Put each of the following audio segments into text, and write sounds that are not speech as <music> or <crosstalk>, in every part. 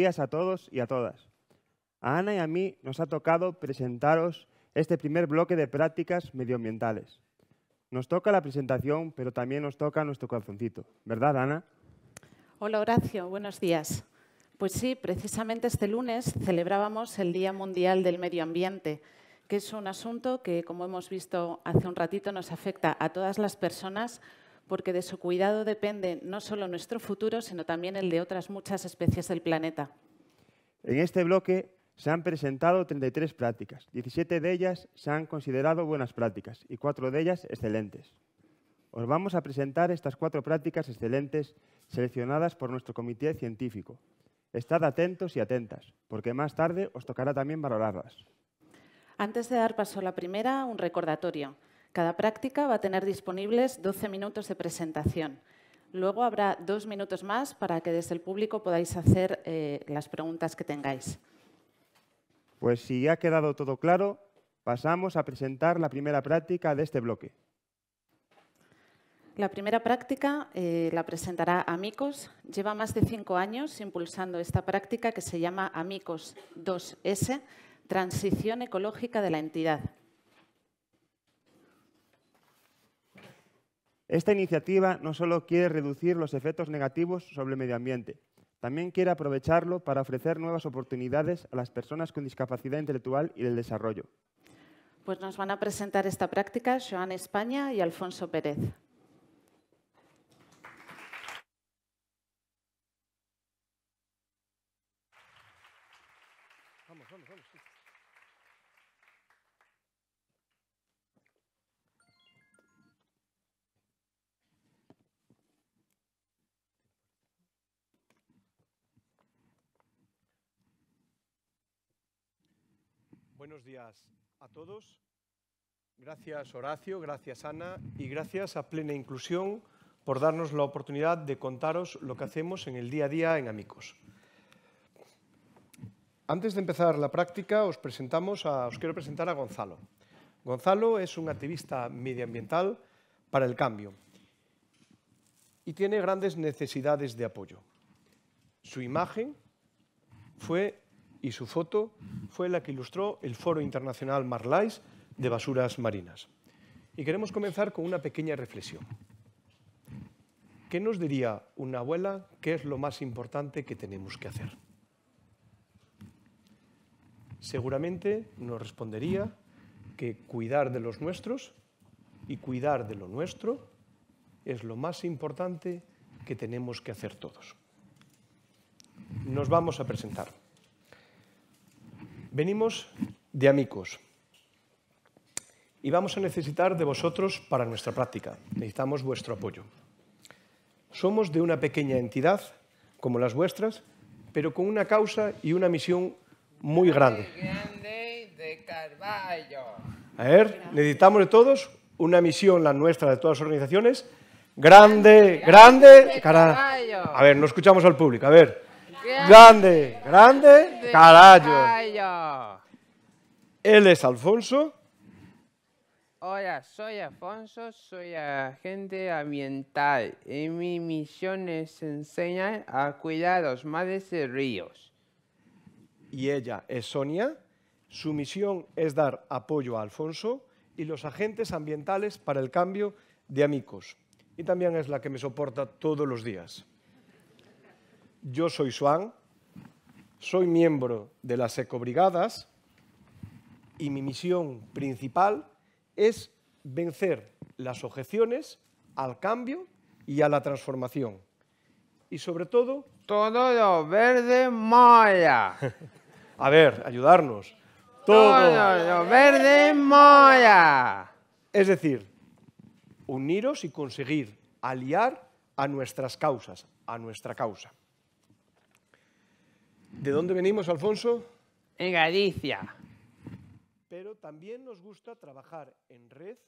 días a todos y a todas. A Ana y a mí nos ha tocado presentaros este primer bloque de prácticas medioambientales. Nos toca la presentación, pero también nos toca nuestro calzoncito. ¿Verdad, Ana? Hola, Horacio. Buenos días. Pues sí, precisamente este lunes celebrábamos el Día Mundial del Medio Ambiente, que es un asunto que, como hemos visto hace un ratito, nos afecta a todas las personas porque de su cuidado depende no solo nuestro futuro, sino también el de otras muchas especies del planeta. En este bloque se han presentado 33 prácticas, 17 de ellas se han considerado buenas prácticas y 4 de ellas excelentes. Os vamos a presentar estas cuatro prácticas excelentes seleccionadas por nuestro comité científico. Estad atentos y atentas, porque más tarde os tocará también valorarlas. Antes de dar paso a la primera, un recordatorio. Cada práctica va a tener disponibles 12 minutos de presentación. Luego habrá dos minutos más para que desde el público podáis hacer eh, las preguntas que tengáis. Pues si ya ha quedado todo claro, pasamos a presentar la primera práctica de este bloque. La primera práctica eh, la presentará Amicos. Lleva más de cinco años impulsando esta práctica que se llama Amicos 2S, Transición Ecológica de la Entidad. Esta iniciativa no solo quiere reducir los efectos negativos sobre el medio ambiente, también quiere aprovecharlo para ofrecer nuevas oportunidades a las personas con discapacidad intelectual y del desarrollo. Pues nos van a presentar esta práctica Joan España y Alfonso Pérez. Buenos días a todos. Gracias Horacio, gracias Ana y gracias a Plena Inclusión por darnos la oportunidad de contaros lo que hacemos en el día a día en Amicos. Antes de empezar la práctica, os, presentamos os quiero presentar a Gonzalo. Gonzalo es un activista medioambiental para el cambio y tiene grandes necesidades de apoyo. Su imagen fue y su foto fue la que ilustró el Foro Internacional Marlais de Basuras Marinas. Y queremos comenzar con una pequeña reflexión. ¿Qué nos diría una abuela que es lo más importante que tenemos que hacer? Seguramente nos respondería que cuidar de los nuestros y cuidar de lo nuestro es lo más importante que tenemos que hacer todos. Nos vamos a presentar. Venimos de amigos y vamos a necesitar de vosotros para nuestra práctica. Necesitamos vuestro apoyo. Somos de una pequeña entidad como las vuestras, pero con una causa y una misión muy grande. grande de A ver, necesitamos de todos una misión, la nuestra, de todas las organizaciones. Grande, grande. grande A ver, no escuchamos al público. A ver. Grande, grande, carajo. Él es Alfonso. Hola, soy Alfonso, soy agente ambiental y mi misión es enseñar a cuidar los mares y ríos. Y ella es Sonia. Su misión es dar apoyo a Alfonso y los agentes ambientales para el cambio de amigos. Y también es la que me soporta todos los días. Yo soy Swan, soy miembro de las ecobrigadas y mi misión principal es vencer las objeciones al cambio y a la transformación. Y sobre todo... Todo lo verde moya. <laughs> a ver, ayudarnos. Todo, lo verde moya. Es decir, uniros y conseguir aliar a nuestras causas, a nuestra causa. ¿De dónde venimos, Alfonso? En Galicia. Pero también nos gusta trabajar en red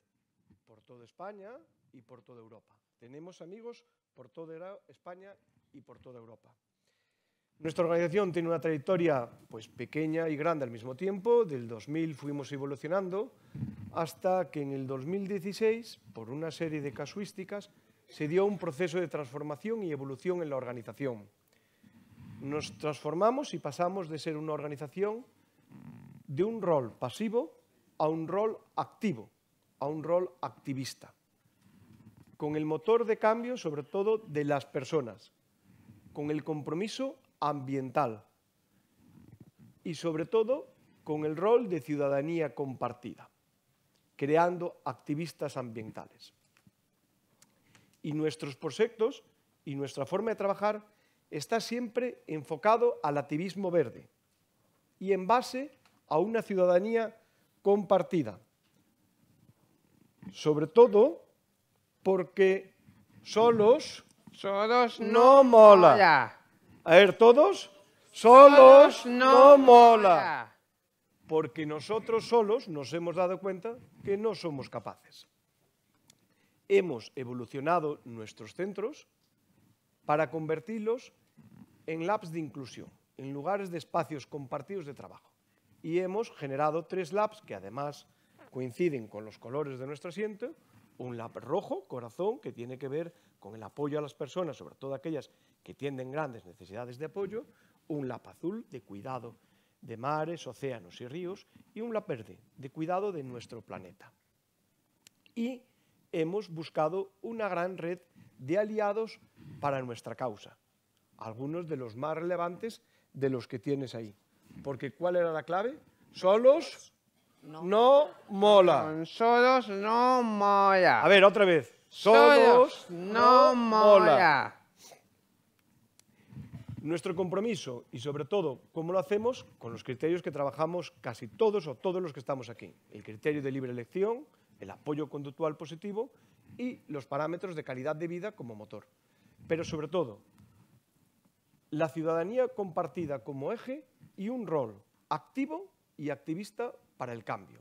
por toda España y por toda Europa. Tenemos amigos por toda España y por toda Europa. Nuestra organización tiene una trayectoria pues, pequeña y grande al mismo tiempo. Del 2000 fuimos evolucionando hasta que en el 2016, por una serie de casuísticas, se dio un proceso de transformación y evolución en la organización nos transformamos y pasamos de ser una organización de un rol pasivo a un rol activo, a un rol activista, con el motor de cambio sobre todo de las personas, con el compromiso ambiental y sobre todo con el rol de ciudadanía compartida, creando activistas ambientales. Y nuestros proyectos y nuestra forma de trabajar está siempre enfocado al activismo verde y en base a una ciudadanía compartida. Sobre todo porque solos, solos no, mola. A ver, todos, solos, no, mola. Porque nosotros solos nos hemos dado cuenta que no somos capaces. Hemos evolucionado nuestros centros para convertirlos en labs de inclusión, en lugares de espacios compartidos de trabajo. Y hemos generado tres labs que además coinciden con los colores de nuestro asiento, un lab rojo, corazón, que tiene que ver con el apoyo a las personas, sobre todo aquellas que tienen grandes necesidades de apoyo, un lab azul de cuidado de mares, océanos y ríos, y un lab verde de cuidado de nuestro planeta. Y hemos buscado una gran red de aliados para nuestra causa algunos de los más relevantes de los que tienes ahí. Porque ¿cuál era la clave? Solos no, mola. solos no mola. A ver, otra vez. Solos, no, mola. Nuestro compromiso y sobre todo cómo lo hacemos con los criterios que trabajamos casi todos o todos los que estamos aquí. El criterio de libre elección, el apoyo conductual positivo y los parámetros de calidad de vida como motor. Pero sobre todo, la ciudadanía compartida como eje y un rol activo y activista para el cambio.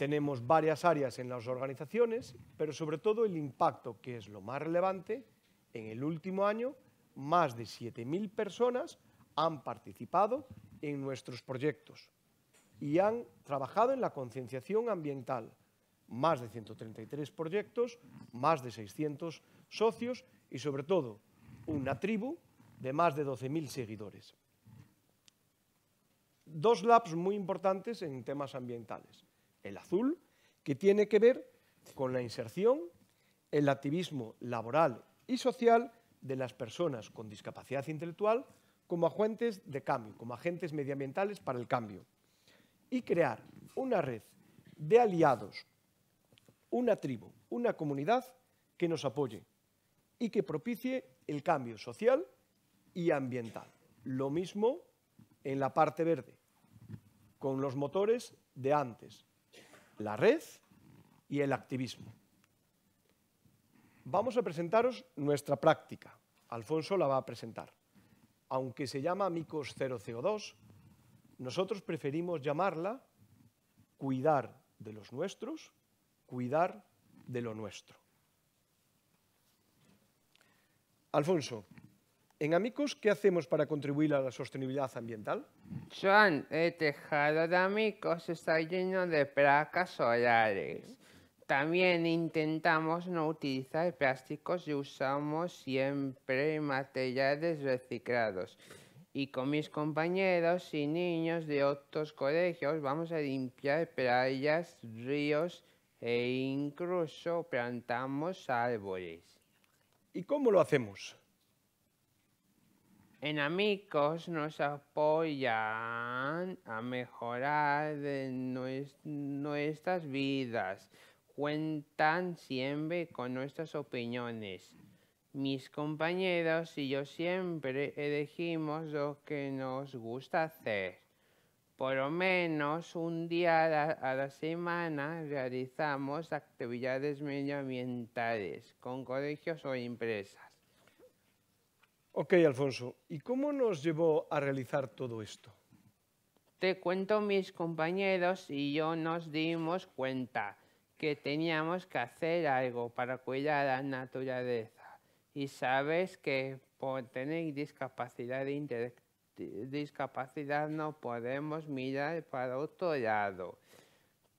Tenemos varias áreas en las organizaciones, pero sobre todo el impacto, que es lo más relevante, en el último año más de 7.000 personas han participado en nuestros proyectos y han trabajado en la concienciación ambiental. Más de 133 proyectos, más de 600 socios y sobre todo una tribu de más de 12.000 seguidores. Dos labs muy importantes en temas ambientales. El azul, que tiene que ver con la inserción, el activismo laboral y social de las personas con discapacidad intelectual como agentes de cambio, como agentes medioambientales para el cambio. Y crear una red de aliados, una tribu, una comunidad que nos apoye, y que propicie el cambio social y ambiental. Lo mismo en la parte verde, con los motores de antes, la red y el activismo. Vamos a presentaros nuestra práctica. Alfonso la va a presentar. Aunque se llama Micos 0 CO2, nosotros preferimos llamarla cuidar de los nuestros, cuidar de lo nuestro. Alfonso, en Amigos ¿qué hacemos para contribuir a la sostenibilidad ambiental? Joan, el tejado de Amigos está lleno de placas solares. También intentamos no utilizar plásticos y usamos siempre materiales reciclados. Y con mis compañeros y niños de otros colegios vamos a limpiar playas, ríos e incluso plantamos árboles. ¿Y cómo lo hacemos? En Amigos nos apoyan a mejorar nuestras vidas. Cuentan siempre con nuestras opiniones. Mis compañeros y yo siempre elegimos lo que nos gusta hacer. Por lo menos un día a la, semana realizamos actividades medioambientales con colegios o empresas. Ok, Alfonso, ¿y cómo nos llevó a realizar todo esto? Te cuento, mis compañeros y yo nos dimos cuenta que teníamos que hacer algo para cuidar la naturaleza. Y sabes que por tener discapacidad intelectual, discapacidad no podemos mirar para otro lado.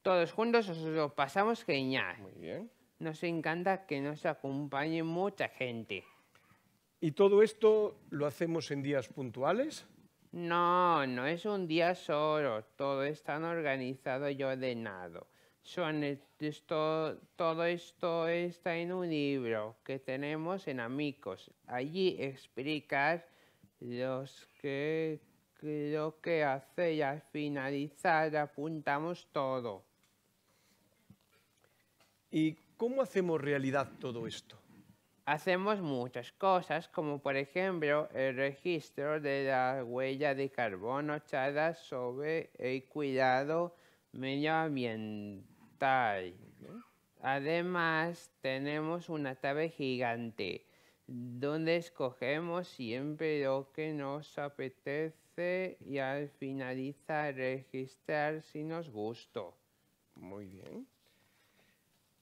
Todos juntos nos lo pasamos genial. Muy bien. Nos encanta que nos acompañe mucha gente. ¿Y todo esto lo hacemos en días puntuales? No, no es un día solo. Todo está organizado y ordenado. Son esto, todo esto está en un libro que tenemos en Amigos. Allí explicas los que lo que hace ya al finalizar apuntamos todo. ¿Y cómo hacemos realidad todo esto? Hacemos muchas cosas, como por ejemplo el registro de la huella de carbono echada sobre el cuidado medioambiental. ¿eh? Además, tenemos una tabla gigante donde escogemos siempre lo que nos apetece y al finalizar registrar si nos gustó. Muy bien.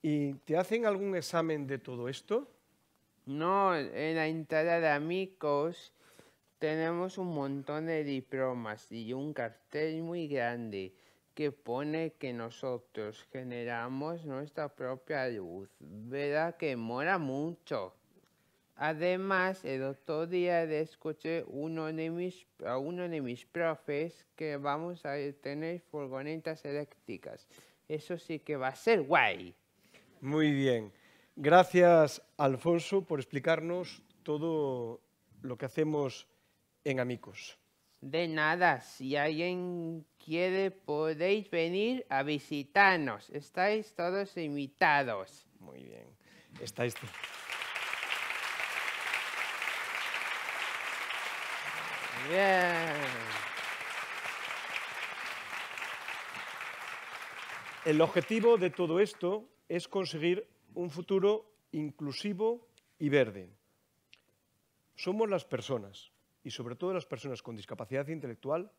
¿Y te hacen algún examen de todo esto? No, en la entrada de amigos tenemos un montón de diplomas y un cartel muy grande que pone que nosotros generamos nuestra propia luz. ¿Verdad que mola mucho. Además, el otro día escuché uno de mis, a uno de mis profes que vamos a tener furgonetas eléctricas. Eso sí que va a ser guay. Muy bien. Gracias, Alfonso, por explicarnos todo lo que hacemos en Amigos. De nada, si alguien quiere podéis venir a visitarnos. Estáis todos invitados. Muy bien. Estáis... El objetivo de todo esto es conseguir un futuro inclusivo y verde. Somos las personas, y sobre todo las personas con discapacidad intelectual,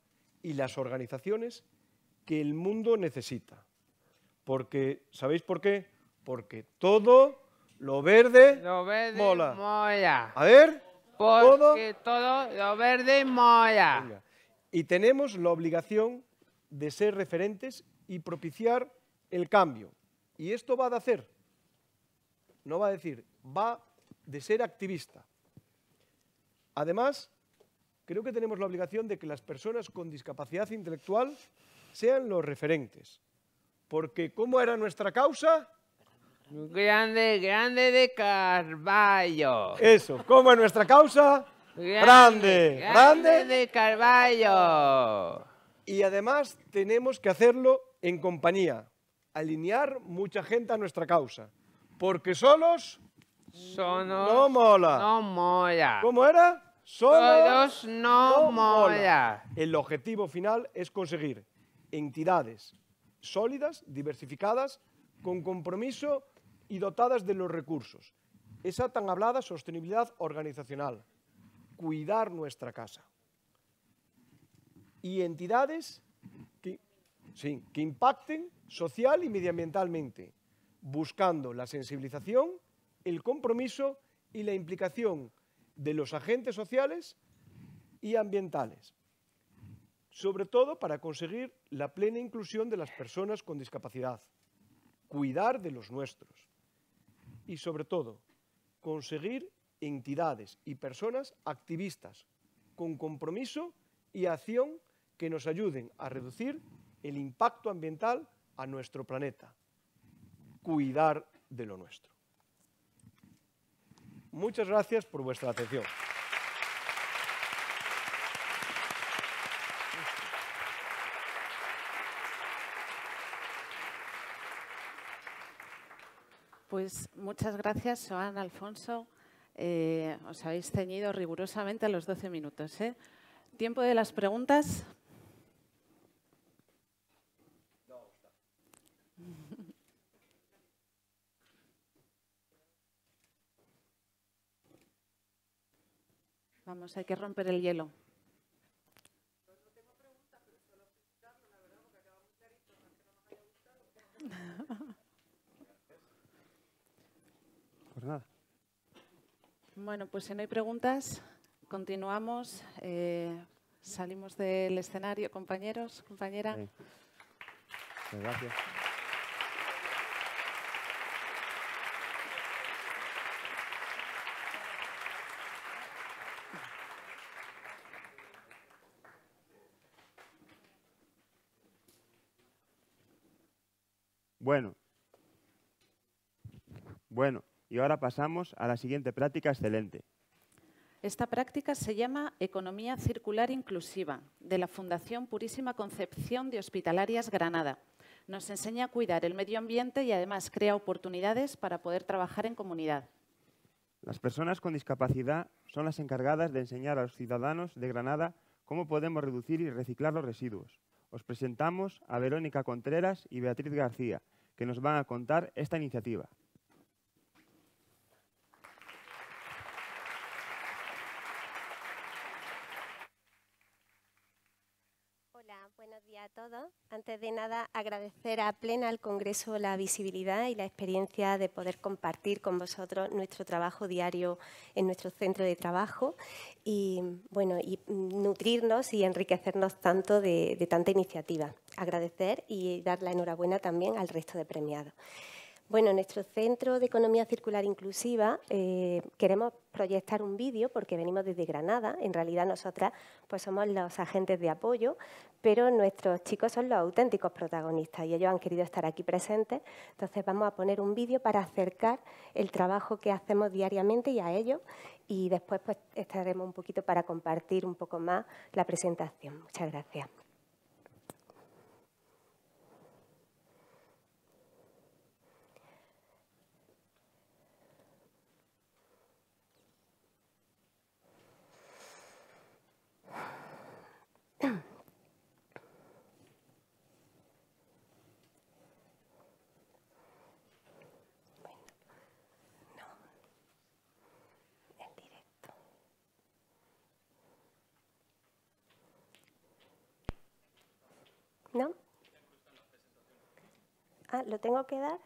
y las organizaciones que el mundo necesita. Porque, ¿sabéis por qué? Porque todo lo verde, mola. A ver. Porque todo, lo verde mola. Y tenemos la obligación de ser referentes y propiciar el cambio. Y esto va de hacer, no va a decir, va de ser activista. Además, creo que tenemos la obligación de que las personas con discapacidad intelectual sean los referentes. Porque ¿cómo era nuestra causa? Grande, grande de Carballo. Eso, ¿cómo es nuestra causa? Grande, grande, de Carballo. Y además tenemos que hacerlo en compañía, alinear mucha gente a nuestra causa, porque solos no mola. ¿Cómo era? Solos, no, mola. El objetivo final es conseguir entidades sólidas, diversificadas, con compromiso y dotadas de los recursos. Esa tan hablada sostenibilidad organizacional, cuidar nuestra casa. Y entidades que, impacten social y medioambientalmente, buscando la sensibilización, el compromiso y la implicación de los agentes sociales y ambientales, sobre todo para conseguir la plena inclusión de las personas con discapacidad, cuidar de los nuestros y sobre todo conseguir entidades y personas activistas con compromiso y acción que nos ayuden a reducir el impacto ambiental a nuestro planeta. Cuidar de lo nuestro. Muchas gracias por vuestra atención. Pues muchas gracias, Joan Alfonso. Eh, os habéis ceñido rigurosamente a los 12 minutos. ¿eh? ¿Tiempo de las preguntas? <laughs> Vamos, hay que romper el hielo. Pues bueno, pues si no hay preguntas, continuamos. Eh, salimos del escenario, compañeros, compañera. Pues gracias. Bueno, bueno, y ahora pasamos a la siguiente práctica excelente. Esta práctica se llama Economía Circular Inclusiva, de la Fundación Purísima Concepción de Hospitalarias Granada. Nos enseña a cuidar el medio ambiente y además crea oportunidades para poder trabajar en comunidad. Las personas con discapacidad son las encargadas de enseñar a los ciudadanos de Granada cómo podemos reducir y reciclar los residuos. Os presentamos a Verónica Contreras y Beatriz García, que nos van a contar esta iniciativa. Antes de nada, agradecer a Plena, al Congreso, la visibilidad y la experiencia de poder compartir con vosotros nuestro trabajo diario en nuestro centro de trabajo y, bueno, y nutrirnos y enriquecernos tanto de tanta iniciativa. Agradecer y dar la enhorabuena también al resto de premiados. Bueno, nuestro Centro de Economía Circular Inclusiva eh, queremos proyectar un vídeo porque venimos desde Granada. En realidad nosotras pues somos los agentes de apoyo, pero nuestros chicos son los auténticos protagonistas y ellos han querido estar aquí presentes. Entonces vamos a poner un vídeo para acercar el trabajo que hacemos diariamente y a ellos y después pues estaremos un poquito para compartir un poco más la presentación. Muchas gracias. Ah, ¿lo tengo que dar?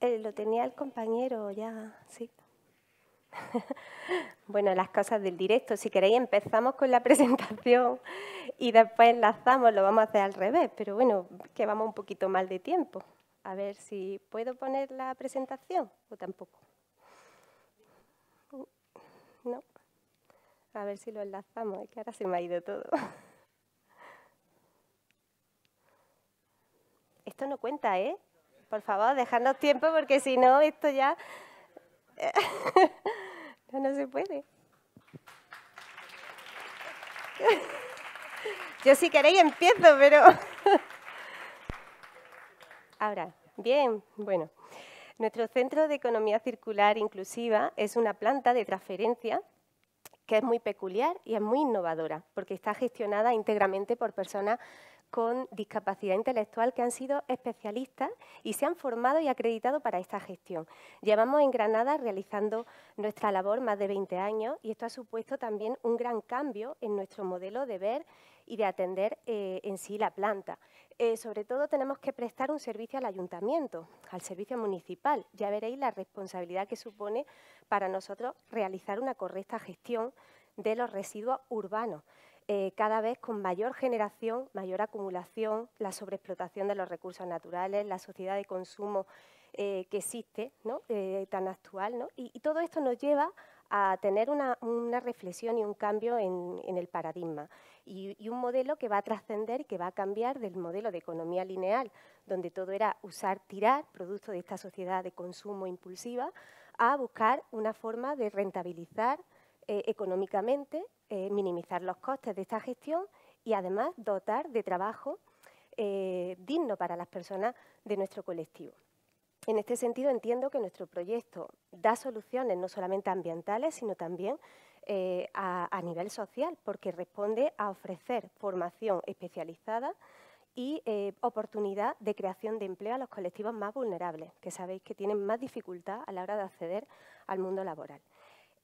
Eh, lo tenía el compañero ya, sí. <laughs> bueno, las cosas del directo. Si queréis empezamos con la <laughs> presentación y después enlazamos, lo vamos a hacer al revés, pero bueno, que vamos un poquito mal de tiempo. A ver si puedo poner la presentación o tampoco. Mm, no. A ver si lo enlazamos, es que ahora se me ha ido todo. <laughs> Esto no cuenta, ¿eh? Por favor, dejadnos tiempo porque si no, esto ya <laughs> no, no se puede. <laughs> Yo si queréis empiezo, pero... <laughs> Ahora, bien, bueno. Nuestro Centro de Economía Circular Inclusiva es una planta de transferencia que es muy peculiar y es muy innovadora, porque está gestionada íntegramente por personas con discapacidad intelectual que han sido especialistas y se han formado y acreditado para esta gestión. Llevamos en Granada realizando nuestra labor más de 20 años y esto ha supuesto también un gran cambio en nuestro modelo de ver y de atender eh, en sí la planta. Eh, sobre todo tenemos que prestar un servicio al ayuntamiento, al servicio municipal. Ya veréis la responsabilidad que supone para nosotros realizar una correcta gestión de los residuos urbanos. Eh, cada vez con mayor generación, mayor acumulación, la sobreexplotación de los recursos naturales, la sociedad de consumo eh, que existe, eh, tan actual. Y, todo esto nos lleva a tener una, reflexión y un cambio en, el paradigma y, y, un modelo que va a trascender y que va a cambiar del modelo de economía lineal, donde todo era usar, tirar, producto de esta sociedad de consumo impulsiva, a buscar una forma de rentabilizar económicamente eh, minimizar los costes de esta gestión y además dotar de trabajo eh, digno para las personas de nuestro colectivo. En este sentido entiendo que nuestro proyecto da soluciones no solamente ambientales, sino también eh, a, nivel social, porque responde a ofrecer formación especializada y oportunidad de creación de empleo a los colectivos más vulnerables, que sabéis que tienen más dificultad a la hora de acceder al mundo laboral.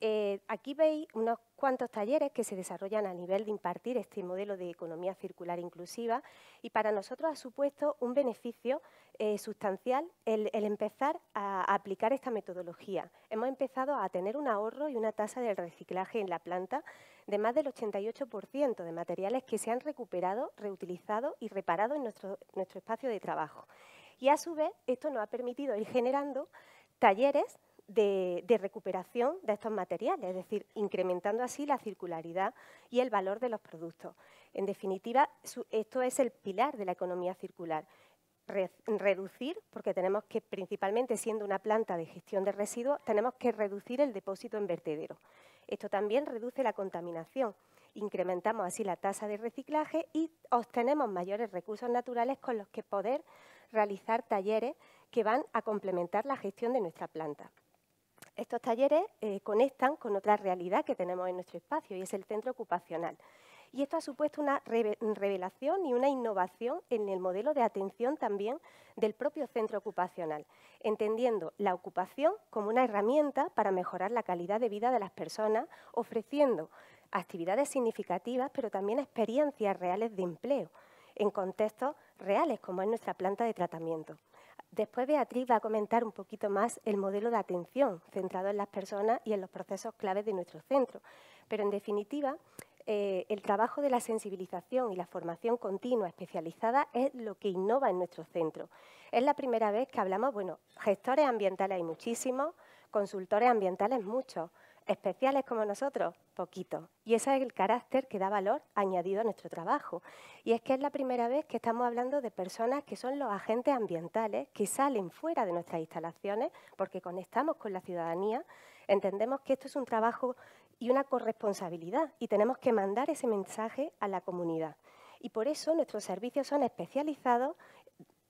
Eh, aquí veis unos cuantos talleres que se desarrollan a nivel de impartir este modelo de economía circular inclusiva y para nosotros ha supuesto un beneficio eh, sustancial el, empezar a aplicar esta metodología. Hemos empezado a tener un ahorro y una tasa del reciclaje en la planta de más del 88% de materiales que se han recuperado, reutilizado y reparado en nuestro, nuestro espacio de trabajo. Y a su vez, esto nos ha permitido ir generando talleres de, recuperación de estos materiales, es decir, incrementando así la circularidad y el valor de los productos. En definitiva, esto es el pilar de la economía circular. reducir, porque tenemos que, principalmente siendo una planta de gestión de residuos, tenemos que reducir el depósito en vertedero. Esto también reduce la contaminación. Incrementamos así la tasa de reciclaje y obtenemos mayores recursos naturales con los que poder realizar talleres que van a complementar la gestión de nuestra planta. Estos talleres eh, conectan con otra realidad que tenemos en nuestro espacio y es el centro ocupacional. Y esto ha supuesto una revelación y una innovación en el modelo de atención también del propio centro ocupacional, entendiendo la ocupación como una herramienta para mejorar la calidad de vida de las personas, ofreciendo actividades significativas, pero también experiencias reales de empleo en contextos reales, como es nuestra planta de tratamiento. Después Beatriz va a comentar un poquito más el modelo de atención centrado en las personas y en los procesos claves de nuestro centro. Pero en definitiva, eh, el trabajo de la sensibilización y la formación continua especializada es lo que innova en nuestro centro. Es la primera vez que hablamos, bueno, gestores ambientales hay muchísimos, consultores ambientales muchos, especiales como nosotros, poquito. Y ese es el carácter que da valor añadido a nuestro trabajo. Y es que es la primera vez que estamos hablando de personas que son los agentes ambientales, que salen fuera de nuestras instalaciones porque conectamos con la ciudadanía, entendemos que esto es un trabajo y una corresponsabilidad y tenemos que mandar ese mensaje a la comunidad. Y por eso nuestros servicios son especializados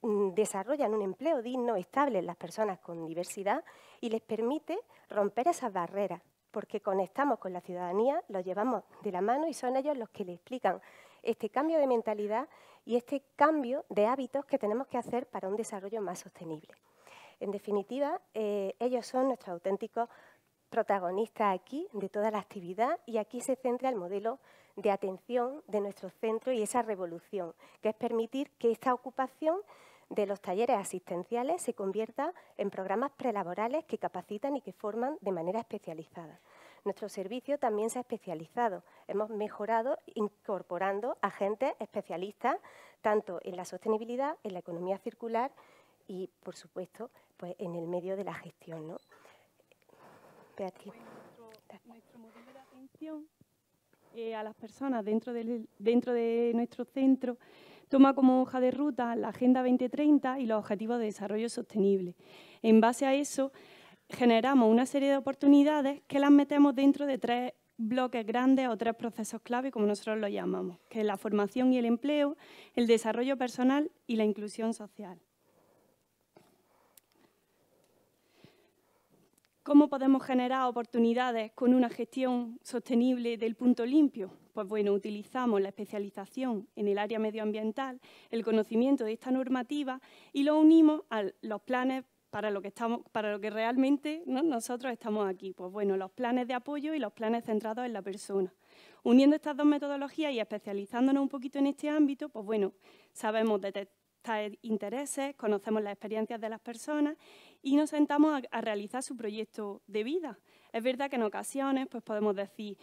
mm, desarrollan un empleo digno, estable en las personas con diversidad y les permite romper esas barreras porque conectamos con la ciudadanía, los llevamos de la mano y son ellos los que le explican este cambio de mentalidad y este cambio de hábitos que tenemos que hacer para un desarrollo más sostenible. En definitiva, eh, ellos son nuestros auténticos protagonistas aquí de toda la actividad y aquí se centra el modelo de atención de nuestro centro y esa revolución, que es permitir que esta ocupación de los talleres asistenciales se convierta en programas prelaborales que capacitan y que forman de manera especializada. Nuestro servicio también se ha especializado. Hemos mejorado incorporando agentes especialistas tanto en la sostenibilidad, en la economía circular y, por supuesto, pues en el medio de la gestión. ¿no? Eh, a las personas dentro, del, dentro de nuestro centro toma como hoja de ruta la Agenda 2030 y los Objetivos de Desarrollo Sostenible. En base a eso, generamos una serie de oportunidades que las metemos dentro de tres bloques grandes o tres procesos clave, como nosotros lo llamamos, que es la formación y el empleo, el desarrollo personal y la inclusión social. ¿Cómo podemos generar oportunidades con una gestión sostenible del punto limpio? pues bueno, utilizamos la especialización en el área medioambiental, el conocimiento de esta normativa y lo unimos a los planes para lo que, estamos, para lo que realmente nosotros estamos aquí. Pues bueno, los planes de apoyo y los planes centrados en la persona. Uniendo estas dos metodologías y especializándonos un poquito en este ámbito, pues bueno, sabemos detectar intereses, conocemos las experiencias de las personas y nos sentamos a, realizar su proyecto de vida. Es verdad que en ocasiones pues podemos decir,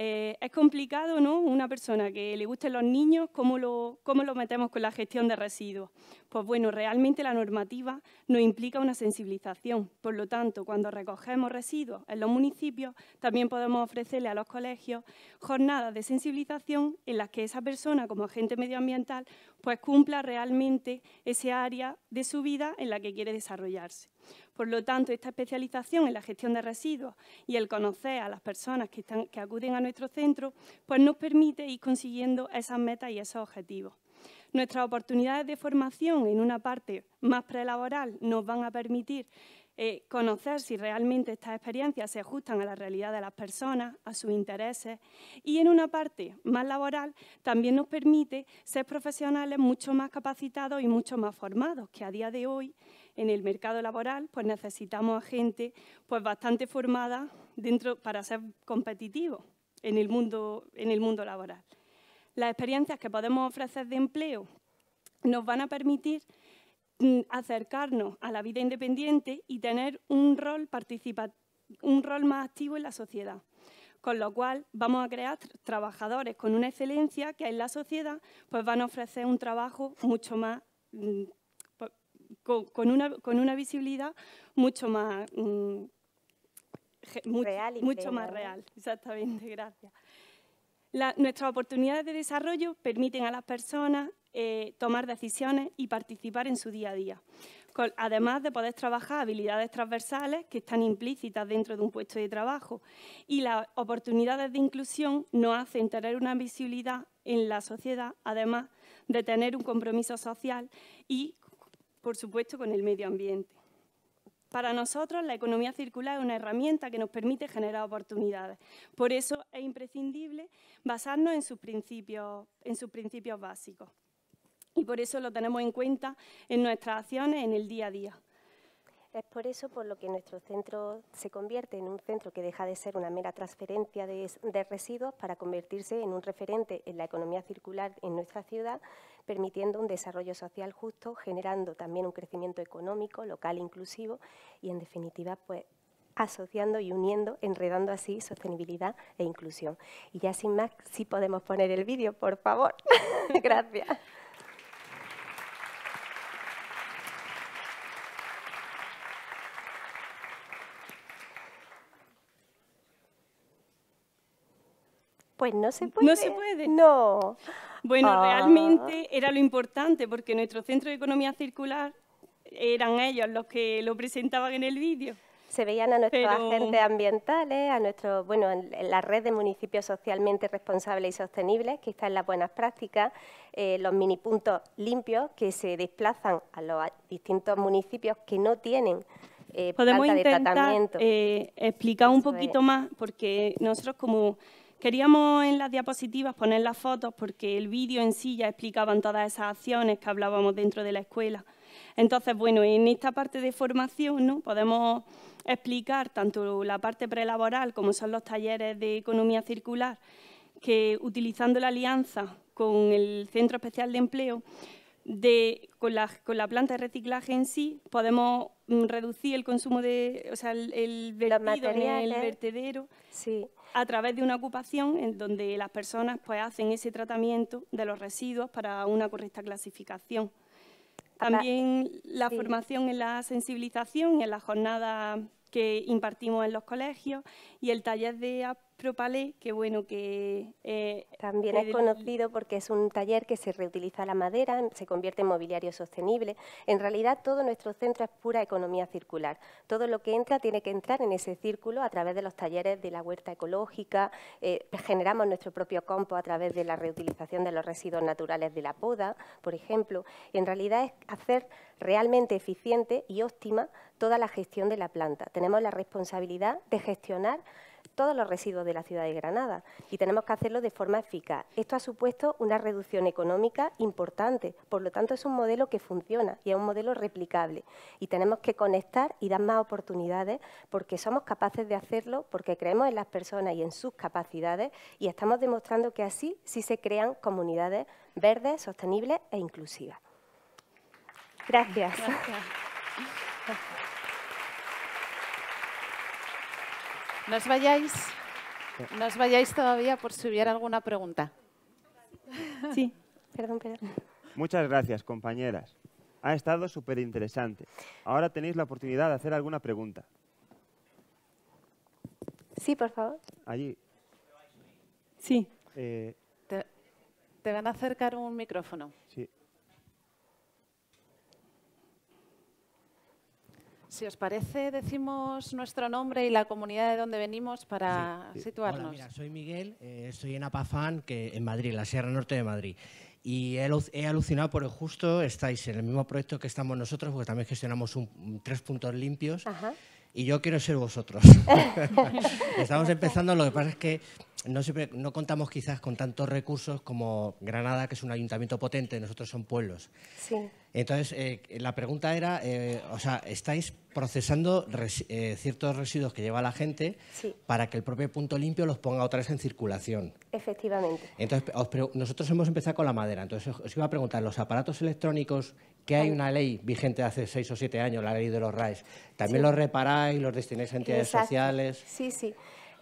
eh, es complicado, ¿no? Una persona que le gusten los niños, ¿cómo lo, ¿cómo lo metemos con la gestión de residuos? Pues bueno, realmente la normativa nos implica una sensibilización. Por lo tanto, cuando recogemos residuos en los municipios, también podemos ofrecerle a los colegios jornadas de sensibilización en las que esa persona, como agente medioambiental, pues cumpla realmente ese área de su vida en la que quiere desarrollarse. Por lo tanto, esta especialización en la gestión de residuos y el conocer a las personas que, acuden a nuestro centro, pues nos permite ir consiguiendo esas metas y esos objetivos. Nuestras oportunidades de formación en una parte más prelaboral nos van a permitir eh, conocer si realmente estas experiencias se ajustan a la realidad de las personas, a sus intereses y en una parte más laboral también nos permite ser profesionales mucho más capacitados y mucho más formados que a día de hoy en el mercado laboral, pues necesitamos a gente pues bastante formada dentro para ser competitivo en el mundo, en el mundo laboral. Las experiencias que podemos ofrecer de empleo nos van a permitir mm, acercarnos a la vida independiente y tener un rol, un rol más activo en la sociedad. Con lo cual vamos a crear trabajadores con una excelencia que en la sociedad pues van a ofrecer un trabajo mucho más mm, con, una, con una visibilidad mucho más... Mm, mucho, real más real, exactamente, gracias. nuestras oportunidades de desarrollo permiten a las personas eh, tomar decisiones y participar en su día a día, además de poder trabajar habilidades transversales que están implícitas dentro de un puesto de trabajo. Y las oportunidades de inclusión nos hacen tener una visibilidad en la sociedad, además de tener un compromiso social y por supuesto, con el medio ambiente. Para nosotros, la economía circular es una herramienta que nos permite generar oportunidades. Por eso es imprescindible basarnos en sus principios, en básicos. Y por eso lo tenemos en cuenta en nuestras acciones en el día a día. Es por eso por lo que nuestro centro se convierte en un centro que deja de ser una mera transferencia de, residuos para convertirse en un referente en la economía circular en nuestra ciudad, permitiendo un desarrollo social justo, generando también un crecimiento económico, local e inclusivo y, en definitiva, pues asociando y uniendo, enredando así sostenibilidad e inclusión. Y ya sin más, sí podemos poner el vídeo, por favor. <laughs> Gracias. no se puede. No se puede. No. Bueno, ah. realmente era lo importante porque nuestro centro de economía circular eran ellos los que lo presentaban en el vídeo. Se veían a nuestros agentes ambientales, a nuestro, bueno, la red de municipios socialmente responsables y sostenibles, que está en las buenas prácticas, eh, los mini puntos limpios que se desplazan a los distintos municipios que no tienen eh, planta tratamiento. Eh, explicar un poquito más, porque nosotros como Queríamos en las diapositivas poner las fotos porque el vídeo en sí ya explicaban todas esas acciones que hablábamos dentro de la escuela. Entonces, bueno, en esta parte de formación ¿no? podemos explicar tanto la parte prelaboral como son los talleres de economía circular, que utilizando la alianza con el Centro Especial de Empleo, de, con, la, con, la, planta de reciclaje en sí, podemos mm, reducir el consumo de, o sea, el, el vertido en el ¿eh? vertedero. Sí a través de una ocupación en donde las personas pues, hacen ese tratamiento de los residuos para una correcta clasificación. También la formación en la sensibilización, en las jornadas que impartimos en los colegios y el taller de Propale, qué bueno que... Eh, También es conocido porque es un taller que se reutiliza la madera, se convierte en mobiliario sostenible. En realidad todo nuestro centro es pura economía circular. Todo lo que entra tiene que entrar en ese círculo a través de los talleres de la huerta ecológica, eh, generamos nuestro propio compo a través de la reutilización de los residuos naturales de la poda, por ejemplo. En realidad es hacer realmente eficiente y óptima toda la gestión de la planta. Tenemos la responsabilidad de gestionar todos los residuos de la ciudad de Granada y tenemos que hacerlo de forma eficaz. Esto ha supuesto una reducción económica importante, por lo tanto es un modelo que funciona y es un modelo replicable y tenemos que conectar y dar más oportunidades porque somos capaces de hacerlo, porque creemos en las personas y en sus capacidades y estamos demostrando que así sí se crean comunidades verdes, sostenibles e inclusivas. Gracias. No os vayáis, no vayáis todavía por si hubiera alguna pregunta. Sí, perdón, perdón. Muchas gracias, compañeras. Ha estado súper interesante. Ahora tenéis la oportunidad de hacer alguna pregunta. Sí, por favor. Allí. Sí. Eh, te van a acercar un micrófono. Si os parece, decimos nuestro nombre y la comunidad de donde venimos para situarnos. soy Miguel, estoy eh, en Apafán, que en Madrid, la Sierra Norte de Madrid. Y he, alucinado por el justo, estáis en el mismo proyecto que estamos nosotros, porque también gestionamos tres puntos limpios. y yo quiero ser vosotros. <laughs> Estamos empezando, lo que pasa es que no, no contamos quizás con tantos recursos como Granada, que es un ayuntamiento potente, nosotros son pueblos. Sí. Entonces, eh, la pregunta era, eh, o sea, ¿estáis procesando eh, ciertos residuos que lleva la gente para que el propio punto limpio los ponga otra vez en circulación? Efectivamente. Entonces, nosotros hemos empezado con la madera. Entonces, os iba a preguntar, ¿los aparatos electrónicos, que hay una ley vigente hace seis o siete años, la ley de los RAES, también los reparáis, los destináis a entidades sociales? Sí, sí.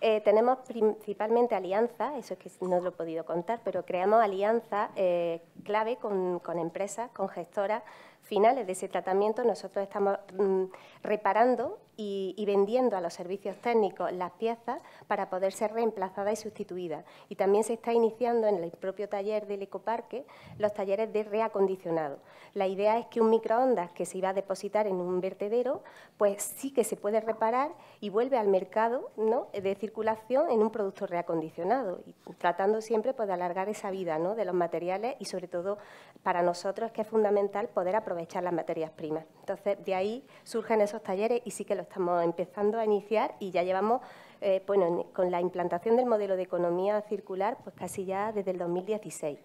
Eh, tenemos principalmente alianzas, eso es que no lo he podido contar, pero creamos alianzas eh, clave con, con empresas, con gestoras, finales de ese tratamiento nosotros estamos mm, reparando y, vendiendo a los servicios técnicos las piezas para poder ser reemplazadas y sustituidas. Y también se está iniciando en el propio taller del ecoparque los talleres de reacondicionado. La idea es que un microondas que se iba a depositar en un vertedero, pues sí que se puede reparar y vuelve al mercado de circulación en un producto reacondicionado, y tratando siempre pues, de alargar esa vida de los materiales y sobre todo para nosotros que es fundamental poder aprovechar echar las materias primas. Entonces, de ahí surgen esos talleres y sí que lo estamos empezando a iniciar y ya llevamos, eh, bueno, con la implantación del modelo de economía circular, pues casi ya desde el 2016.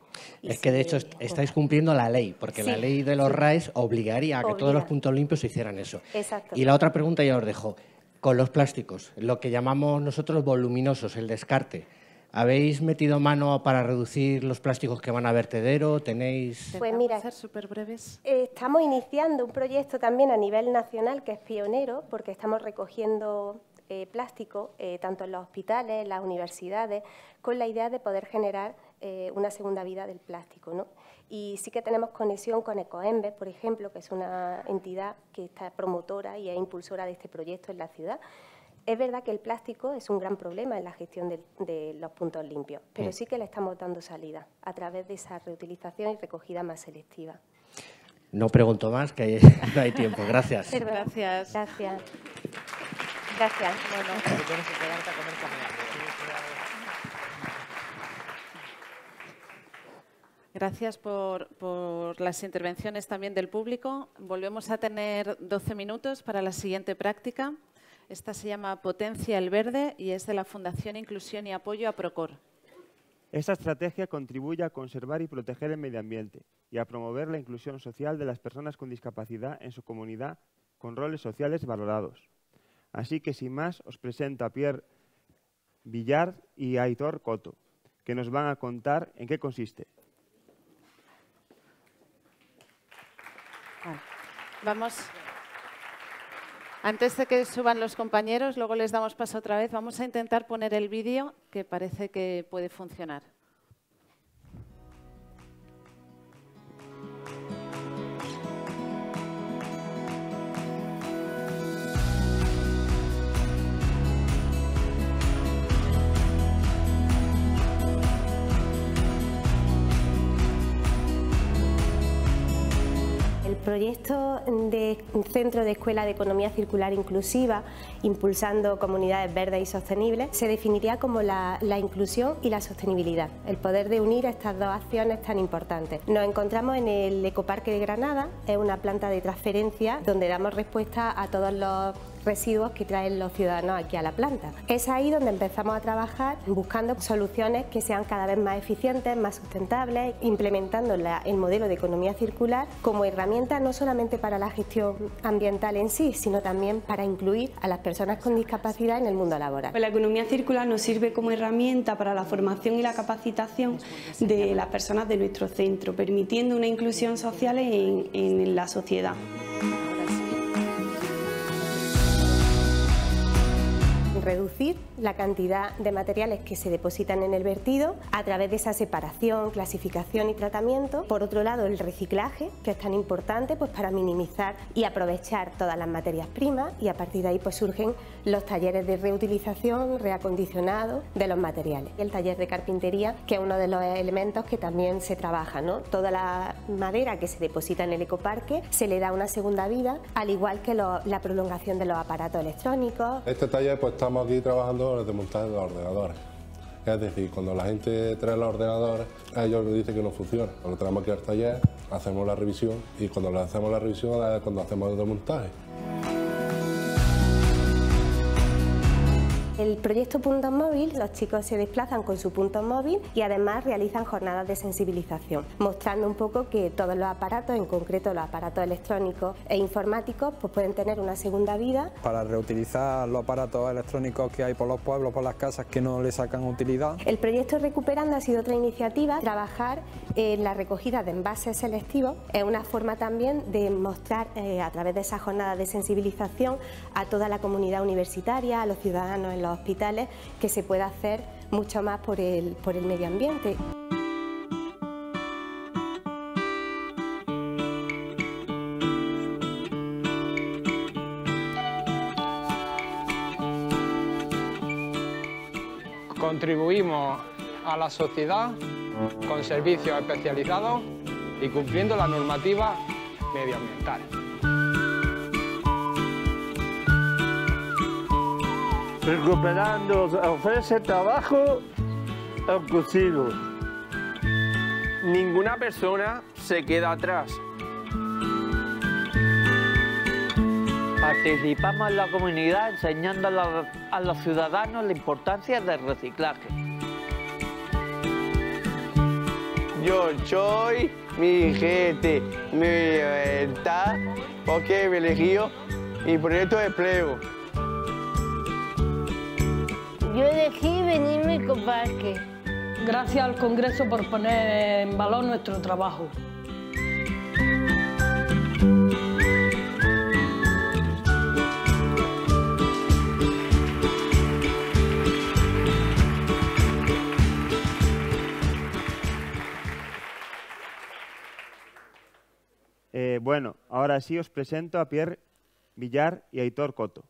es que, de hecho, estáis pues, cumpliendo la ley, porque la ley de los RAES obligaría a que todos los puntos limpios hicieran eso. Y la otra pregunta ya os dejo. Con los plásticos, lo que llamamos nosotros voluminosos, el descarte. ¿Habéis metido mano para reducir los plásticos que van a vertedero? ¿Tenéis...? Pues mira, ser súper breves. Eh, estamos iniciando un proyecto también a nivel nacional que es pionero porque estamos recogiendo eh, plástico eh, tanto en los hospitales, en las universidades, con la idea de poder generar una segunda vida del plástico. Y sí que tenemos conexión con Ecoembe, por ejemplo, que es una entidad que está promotora y es impulsora de este proyecto en la ciudad es verdad que el plástico es un gran problema en la gestión de, los puntos limpios, pero mm. sí que le estamos dando salida a través de esa reutilización y recogida más selectiva. No pregunto más, que <laughs> no hay tiempo. Gracias. gracias. Gracias. Gracias. por, por, las intervenciones también del público. Volvemos a tener 12 minutos para la siguiente práctica. Esta se llama Potencia el Verde y es de la Fundación Inclusión y Apoyo a Procor. Esta estrategia contribuye a conservar y proteger el medio ambiente y a promover la inclusión social de las personas con discapacidad en su comunidad con roles sociales valorados. Así que sin más, os presento a Pierre Villar y Aitor Coto, que nos van a contar en qué consiste. Vamos. Antes de que suban los compañeros, luego les damos paso otra vez, vamos a intentar poner el vídeo que parece que puede funcionar. proyecto de Centro de Escuela de Economía Circular Inclusiva, impulsando comunidades verdes y sostenibles, se definiría como la, la inclusión y la sostenibilidad, el poder de unir estas dos acciones tan importantes. Nos encontramos en el Ecoparque de Granada, es una planta de transferencia donde damos respuesta a todos los residuos que traen los ciudadanos aquí a la planta. Es ahí donde empezamos a trabajar buscando soluciones que sean cada vez más eficientes, más sustentables, implementando el modelo de economía circular como herramienta no solamente para la gestión ambiental en sí, sino también para incluir a las personas con discapacidad en el mundo laboral. la economía circular nos sirve como herramienta para la formación y la capacitación de las personas de nuestro centro, permitiendo una inclusión social en la sociedad. reducir la cantidad de materiales que se depositan en el vertido a través de esa separación, clasificación y tratamiento. Por otro lado, el reciclaje, que es tan importante pues, para minimizar y aprovechar todas las materias primas y a partir de ahí pues, surgen los talleres de reutilización, reacondicionado de los materiales. El taller de carpintería, que es uno de los elementos que también se trabaja. ¿no? Toda la madera que se deposita en el ecoparque se le da una segunda vida, al igual que la prolongación de los aparatos electrónicos. Este taller pues estamos aquí trabajando desmontaje de los ordenadores. Es decir, cuando la gente trae los ordenadores, ellos nos dicen que no funciona. tenemos traemos aquí al taller, hacemos la revisión y cuando le hacemos la revisión es cuando hacemos el desmontaje. El proyecto Puntos Móvil, los chicos se desplazan con su punto móvil y además realizan jornadas de sensibilización, mostrando un poco que todos los aparatos, en concreto los aparatos electrónicos e informáticos, pues pueden tener una segunda vida. Para reutilizar los aparatos electrónicos que hay por los pueblos, por las casas que no le sacan utilidad. El proyecto Recuperando ha sido otra iniciativa, trabajar en la recogida de envases selectivos, es una forma también de mostrar eh, a través de esa jornada de sensibilización a toda la comunidad universitaria, a los ciudadanos los hospitales, que se pueda hacer mucho más por el, por el medio ambiente. Contribuimos a la sociedad con servicios especializados y cumpliendo la normativa medioambiental. recuperando, ofrece trabajo exclusivo. Ninguna persona se queda atrás. Participamos en la comunidad enseñando a los, ciudadanos la importancia del reciclaje. Yo soy mi gente, mi libertad, porque me elegido mi proyecto de empleo. Yo elegí venirme con Parque. Gracias al Congreso por poner en valor nuestro trabajo. Eh, bueno, ahora sí os presento a Pierre Villar y a Aitor Coto.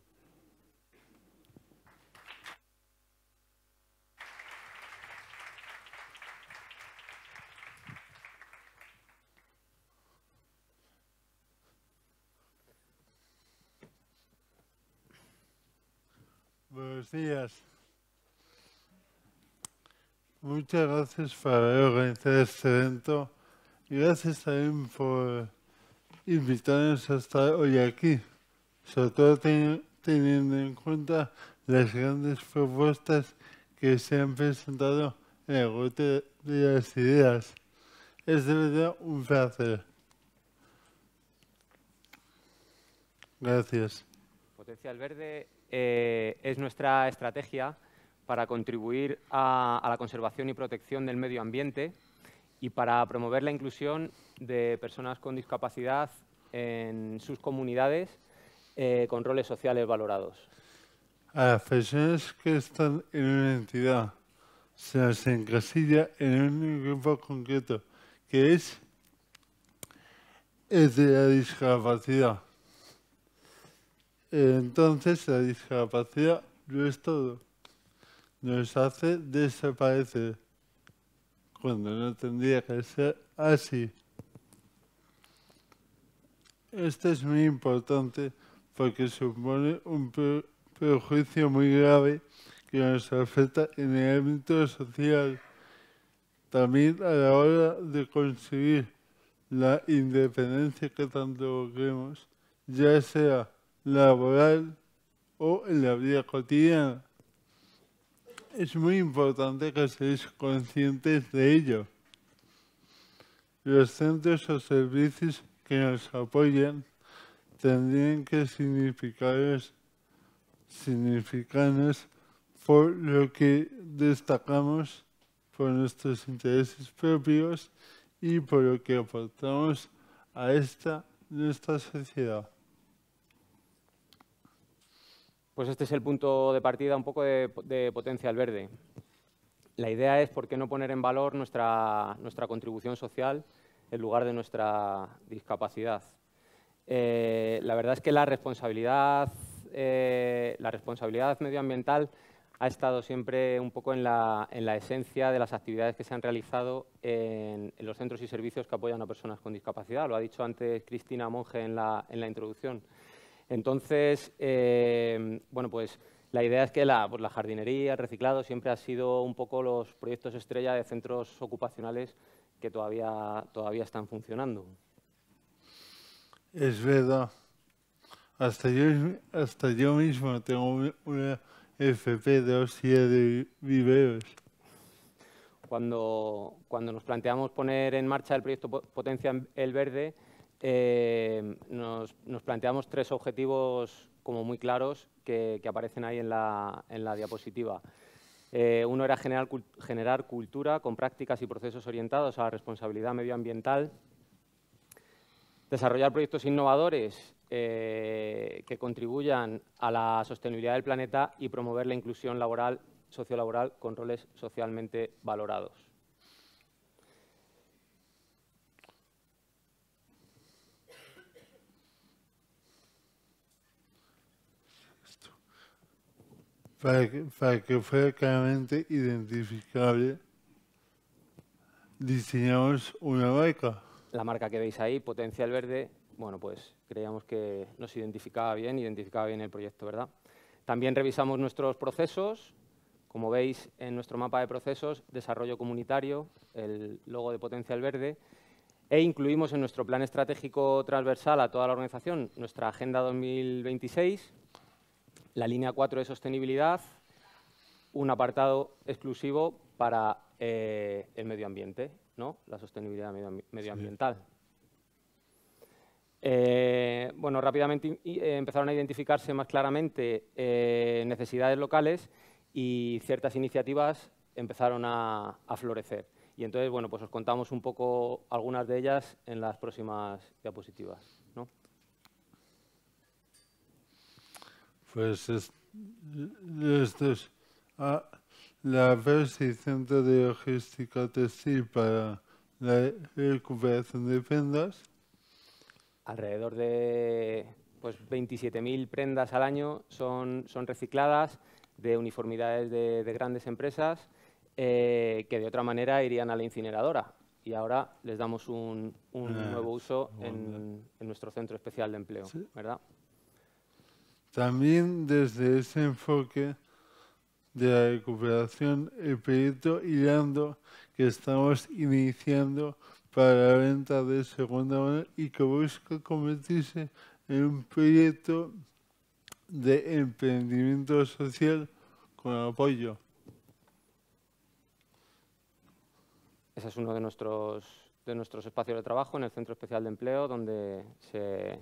buenos días. Muchas gracias por organizar este evento y gracias también por invitarnos a estar hoy aquí, sobre todo teniendo en cuenta las grandes propuestas que se han presentado en el grupo de Ideas. Es de verdad un placer. Gracias. Potencial Verde eh, es nuestra estrategia para contribuir a, la conservación y protección del medio ambiente y para promover la inclusión de personas con discapacidad en sus comunidades eh, con roles sociales valorados. A las personas que están en una entidad se encasilla en un grupo concreto, que es el de la discapacidad. Entonces la discapacidad no es todo. Nos hace desaparecer cuando no tendría que ser así. Esto es muy importante porque supone un prejuicio muy grave que nos afecta en el ámbito social. También a la hora de conseguir la independencia que tanto queremos, ya sea laboral o en la vida cotidiana. Es muy importante que seáis conscientes de ello. Los centros o servicios que nos apoyan tendrían que significarnos por lo que destacamos por nuestros intereses propios y por lo que aportamos a esta nuestra sociedad pues este es el punto de partida un poco de, Potencia Potencial Verde. La idea es por qué no poner en valor nuestra, nuestra contribución social en lugar de nuestra discapacidad. Eh, la verdad es que eh, la responsabilidad, medioambiental ha estado siempre un poco en la, en la, esencia de las actividades que se han realizado en, los centros y servicios que apoyan a personas con discapacidad. Lo ha dicho antes Cristina Monge en la, en la introducción. Entonces, eh, bueno, pues la idea es que pues la, jardinería, el reciclado, siempre ha sido un poco los proyectos estrella de centros ocupacionales que todavía, todavía están funcionando. Es verdad. Hasta yo, hasta yo mismo tengo una FP de hostia de viveros. Cuando, cuando nos planteamos poner en marcha el proyecto Potencia el Verde, eh, nos, planteamos tres objetivos como muy claros que, aparecen ahí en la, diapositiva. Eh, uno era generar, cultura con prácticas y procesos orientados a la responsabilidad medioambiental, desarrollar proyectos innovadores eh, que contribuyan a la sostenibilidad del planeta y promover la inclusión laboral, sociolaboral con roles socialmente valorados. para que, fuera claramente identificable, diseñamos una marca. La marca que veis ahí, Potencial Verde, bueno, pues creíamos que nos identificaba bien, identificaba bien el proyecto, ¿verdad? También revisamos nuestros procesos, como veis en nuestro mapa de procesos, desarrollo comunitario, el logo de Potencial Verde, e incluimos en nuestro plan estratégico transversal a toda la organización nuestra Agenda 2026, la línea 4 de sostenibilidad, un apartado exclusivo para eh, el medio ambiente, ¿no? la sostenibilidad medioambiental. Eh, bueno, rápidamente eh, empezaron a identificarse más claramente necesidades locales y ciertas iniciativas empezaron a, a, florecer. Y entonces, bueno, pues os contamos un poco algunas de ellas en las próximas diapositivas. pues es, la ah, la versión de logística textil para la recuperación de prendas. Alrededor de pues, 27.000 prendas al año son, recicladas de uniformidades de, grandes empresas eh, que de otra manera irían a la incineradora y ahora les damos un, ah, nuevo uso en, nuestro centro especial de empleo, ¿verdad? También desde ese enfoque de la recuperación, el proyecto Irando que estamos iniciando para la venta de segunda mano y que busca convertirse en un proyecto de emprendimiento social con apoyo. Ese es uno de nuestros, de nuestros espacios de trabajo en el Centro Especial de Empleo, donde se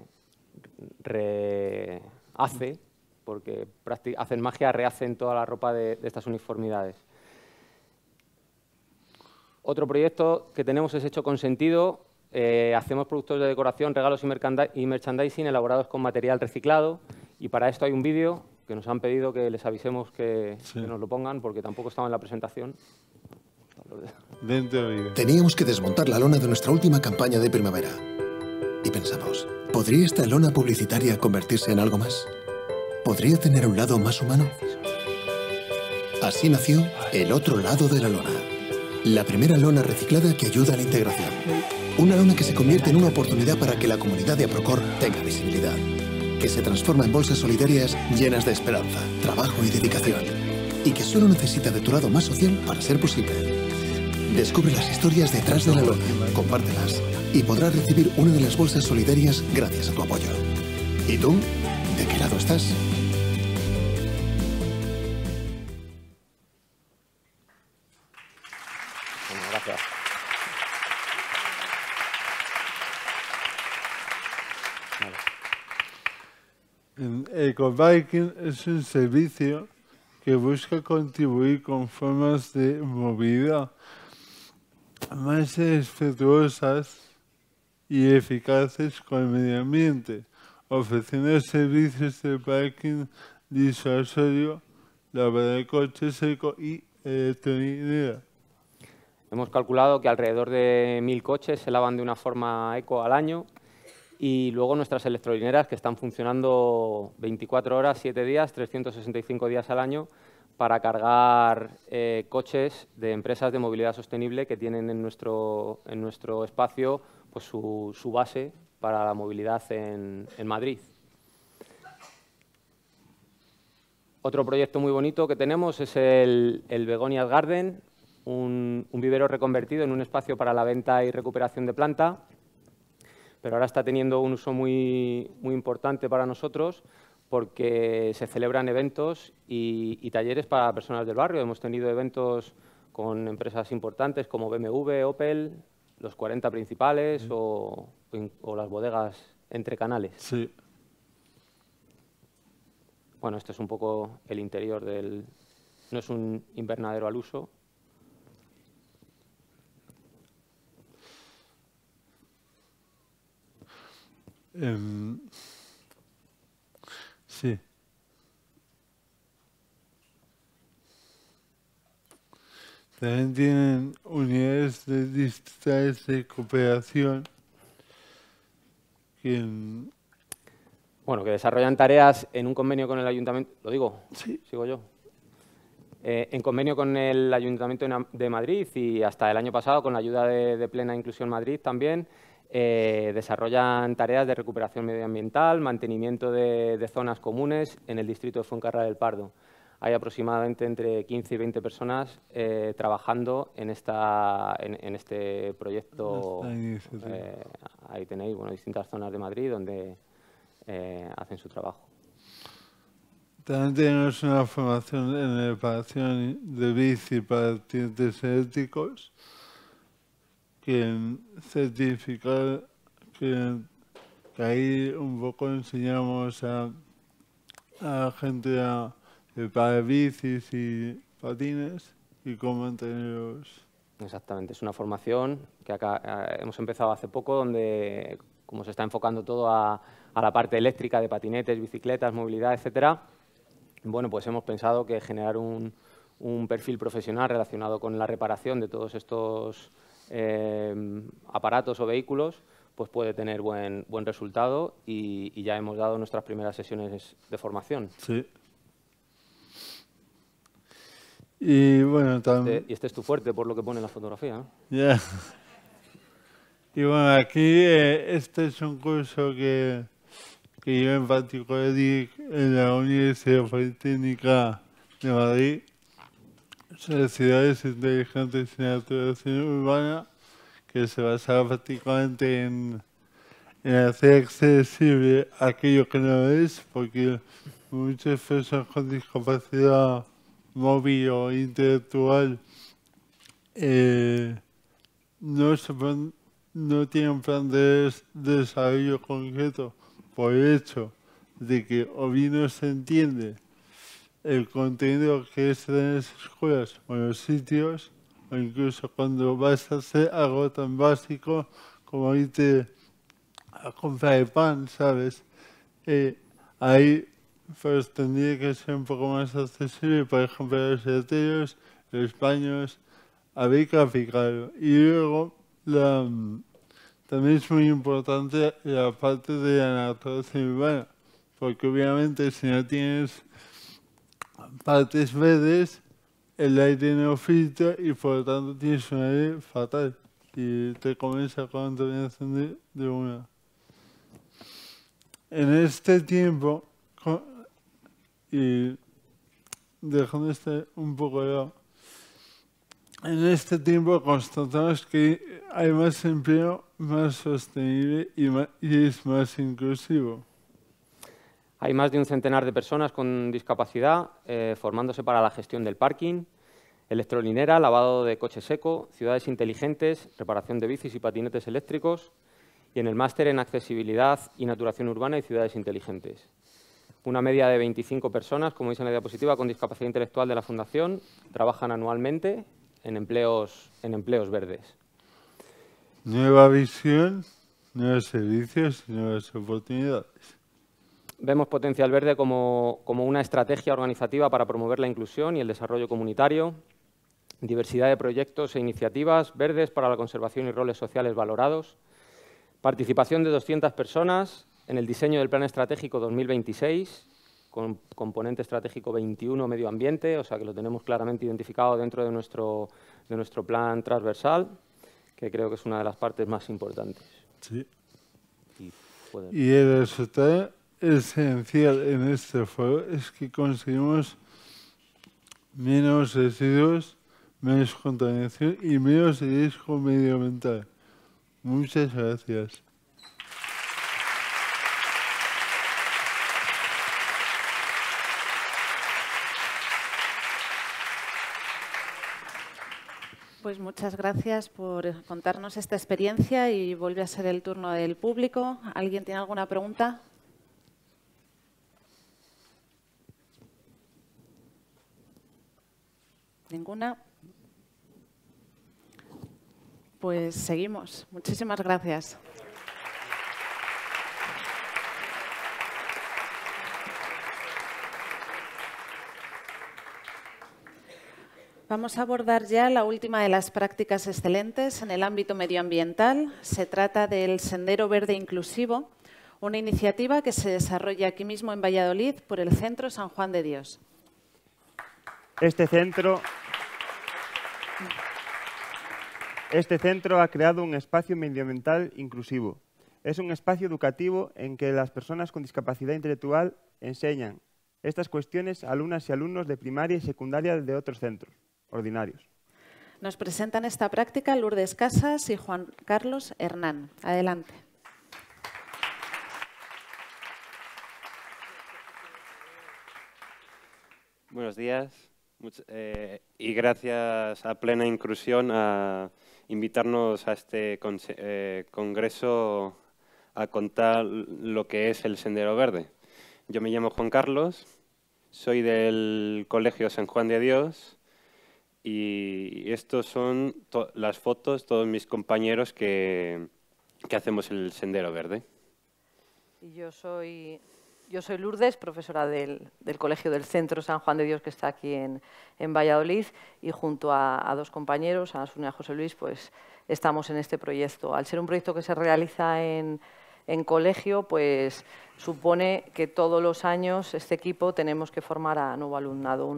re hace, porque hacen magia, rehacen toda la ropa de, estas uniformidades. Otro proyecto que tenemos es Hecho con Sentido. Eh, hacemos productos de decoración, regalos y, merchandising elaborados con material reciclado. Y para esto hay un vídeo que nos han pedido que les avisemos que, que nos lo pongan, porque tampoco estaba en la presentación. Teníamos que desmontar la lona de nuestra última campaña de primavera y pensamos, ¿podría esta lona publicitaria convertirse en algo más? ¿Podría tener un lado más humano? Así nació El otro lado de la lona, la primera lona reciclada que ayuda a la integración. Una lona que se convierte en una oportunidad para que la comunidad de Aprocor tenga visibilidad, que se transforma en bolsas solidarias llenas de esperanza, trabajo y dedicación, y que solo necesita de tu lado más social para ser posible. Descubre las historias detrás de la lona, compártelas y podrás recibir una de las bolsas solidarias gracias a tu apoyo. ¿Y tú? ¿De qué lado estás? Bueno, gracias. Ecobiking es un servicio que busca contribuir con formas de movilidad más respetuosas y eficaces con el medio ambiente, ofreciendo servicios de parking disuasorio, lavado de coches, eco y idea. Hemos calculado que alrededor de mil coches se lavan de una forma eco al año y luego nuestras electrolineras que están funcionando 24 horas, 7 días, 365 días al año, para cargar eh, coches de empresas de movilidad sostenible que tienen en nuestro, espacio pues, su, base para la movilidad en, Madrid. Otro proyecto muy bonito que tenemos es el, el Begonias Garden, un, vivero reconvertido en un espacio para la venta y recuperación de planta, pero ahora está teniendo un uso muy, muy importante para nosotros porque se celebran eventos y, talleres para personas del barrio. Hemos tenido eventos con empresas importantes como BMW, Opel, los 40 principales o, las bodegas entre canales. Sí. Bueno, este es un poco el interior del... No es un invernadero al uso. Sí. Em, Sí. También tienen unidades de digitales de cooperación Bueno, que desarrollan tareas en un convenio con el ayuntamiento, lo digo, sí. sigo yo. Eh, en convenio con el Ayuntamiento de Madrid y hasta el año pasado con la ayuda de Plena Inclusión Madrid también, eh, desarrollan tareas de recuperación medioambiental, mantenimiento de, zonas comunes en el distrito de Fuencarral del Pardo. Hay aproximadamente entre 15 y 20 personas eh, trabajando en, este proyecto. Eh, ahí tenéis distintas zonas de Madrid donde hacen su trabajo. También tenemos una formación en reparación de bici para pacientes éticos quien certificar, que, ahí un poco enseñamos a, la gente a preparar bicis y patines y cómo mantenerlos. Exactamente, es una formación que acá eh, hemos empezado hace poco donde como se está enfocando todo a, a la parte eléctrica de patinetes, bicicletas, movilidad, etcétera, bueno, pues hemos pensado que generar un, un perfil profesional relacionado con la reparación de todos estos Em, aparatos o vehículos, pues puede tener buen, buen resultado y, ya hemos dado nuestras primeras sesiones de formación. Sí. Y bueno, también... Este, y este es tu fuerte, por lo que pone la fotografía. Ya. <laughs> Y bueno, aquí eh, este es un curso que, que yo en particular en la Universidad Politécnica de Madrid las ciudades inteligentes en la transición urbana que se basa prácticamente en, hacer accesible aquello que no es, porque muchas personas con discapacidad móvil o intelectual eh, no, no tienen plan de desarrollo concreto por el hecho de que o bien no se entiende el contenido que es en las escuelas o en los sitios, o incluso cuando vas a hacer algo tan básico como irte a comprar pan, ¿sabes? Eh, ahí pues, tendría que ser un poco más accesible, por ejemplo, los heteros, los baños, habría que aplicarlo. Y luego también es muy importante la parte de la naturaleza urbana, porque obviamente si no tienes partes verdes, el aire tiene filtra y por lo tanto tienes un aire fatal. Y te comienza con de, una. En este tiempo, y dejando este un poco de lado, en este tiempo constatamos que hay más empleo más sostenible y es más inclusivo. Hay más de un centenar de personas con discapacidad eh, formándose para la gestión del parking, electrolinera, lavado de coche seco, ciudades inteligentes, reparación de bicis y patinetes eléctricos y en el máster en accesibilidad y naturación urbana y ciudades inteligentes. Una media de 25 personas, como dice en la diapositiva, con discapacidad intelectual de la Fundación, trabajan anualmente en empleos, en empleos verdes. Nueva visión, nuevos servicios nuevas oportunidades vemos Potencial Verde como, una estrategia organizativa para promover la inclusión y el desarrollo comunitario, diversidad de proyectos e iniciativas verdes para la conservación y roles sociales valorados, participación de 200 personas en el diseño del Plan Estratégico 2026, con componente estratégico 21 medio ambiente, o sea que lo tenemos claramente identificado dentro de nuestro, de nuestro plan transversal, que creo que es una de las partes más importantes. Sí. Y, y el esencial en este fuego es que conseguimos menos residuos, menos contaminación y menos riesgo medioambiental. Muchas gracias. Pues muchas gracias por contarnos esta experiencia y vuelve a ser el turno del público. ¿Alguien tiene alguna pregunta? Ninguna. Pues seguimos. Muchísimas gracias. Vamos a abordar ya la última de las prácticas excelentes en el ámbito medioambiental. Se trata del Sendero Verde Inclusivo, una iniciativa que se desarrolla aquí mismo en Valladolid por el Centro San Juan de Dios. Este centro Este centro ha creado un espacio medioambiental inclusivo. Es un espacio educativo en que las personas con discapacidad intelectual enseñan estas cuestiones a alumnas y alumnos de primaria y secundaria de otros centros ordinarios. Nos presentan esta práctica Lourdes Casas y Juan Carlos Hernán. Adelante. Buenos días eh, y gracias a Plena Inclusión a invitarnos a este eh, congreso a contar lo que es el Sendero Verde. Yo me llamo Juan Carlos, soy del Colegio San Juan de Dios y estas son las fotos, todos mis compañeros que, que hacemos el Sendero Verde. Y yo soy yo soy Lourdes, profesora del, del, Colegio del Centro San Juan de Dios, que está aquí en, Valladolid, y junto a, dos compañeros, a y a José Luis, pues estamos en este proyecto. Al ser un proyecto que se realiza en, colegio, pues supone que todos los años este equipo tenemos que formar a nuevo alumnado.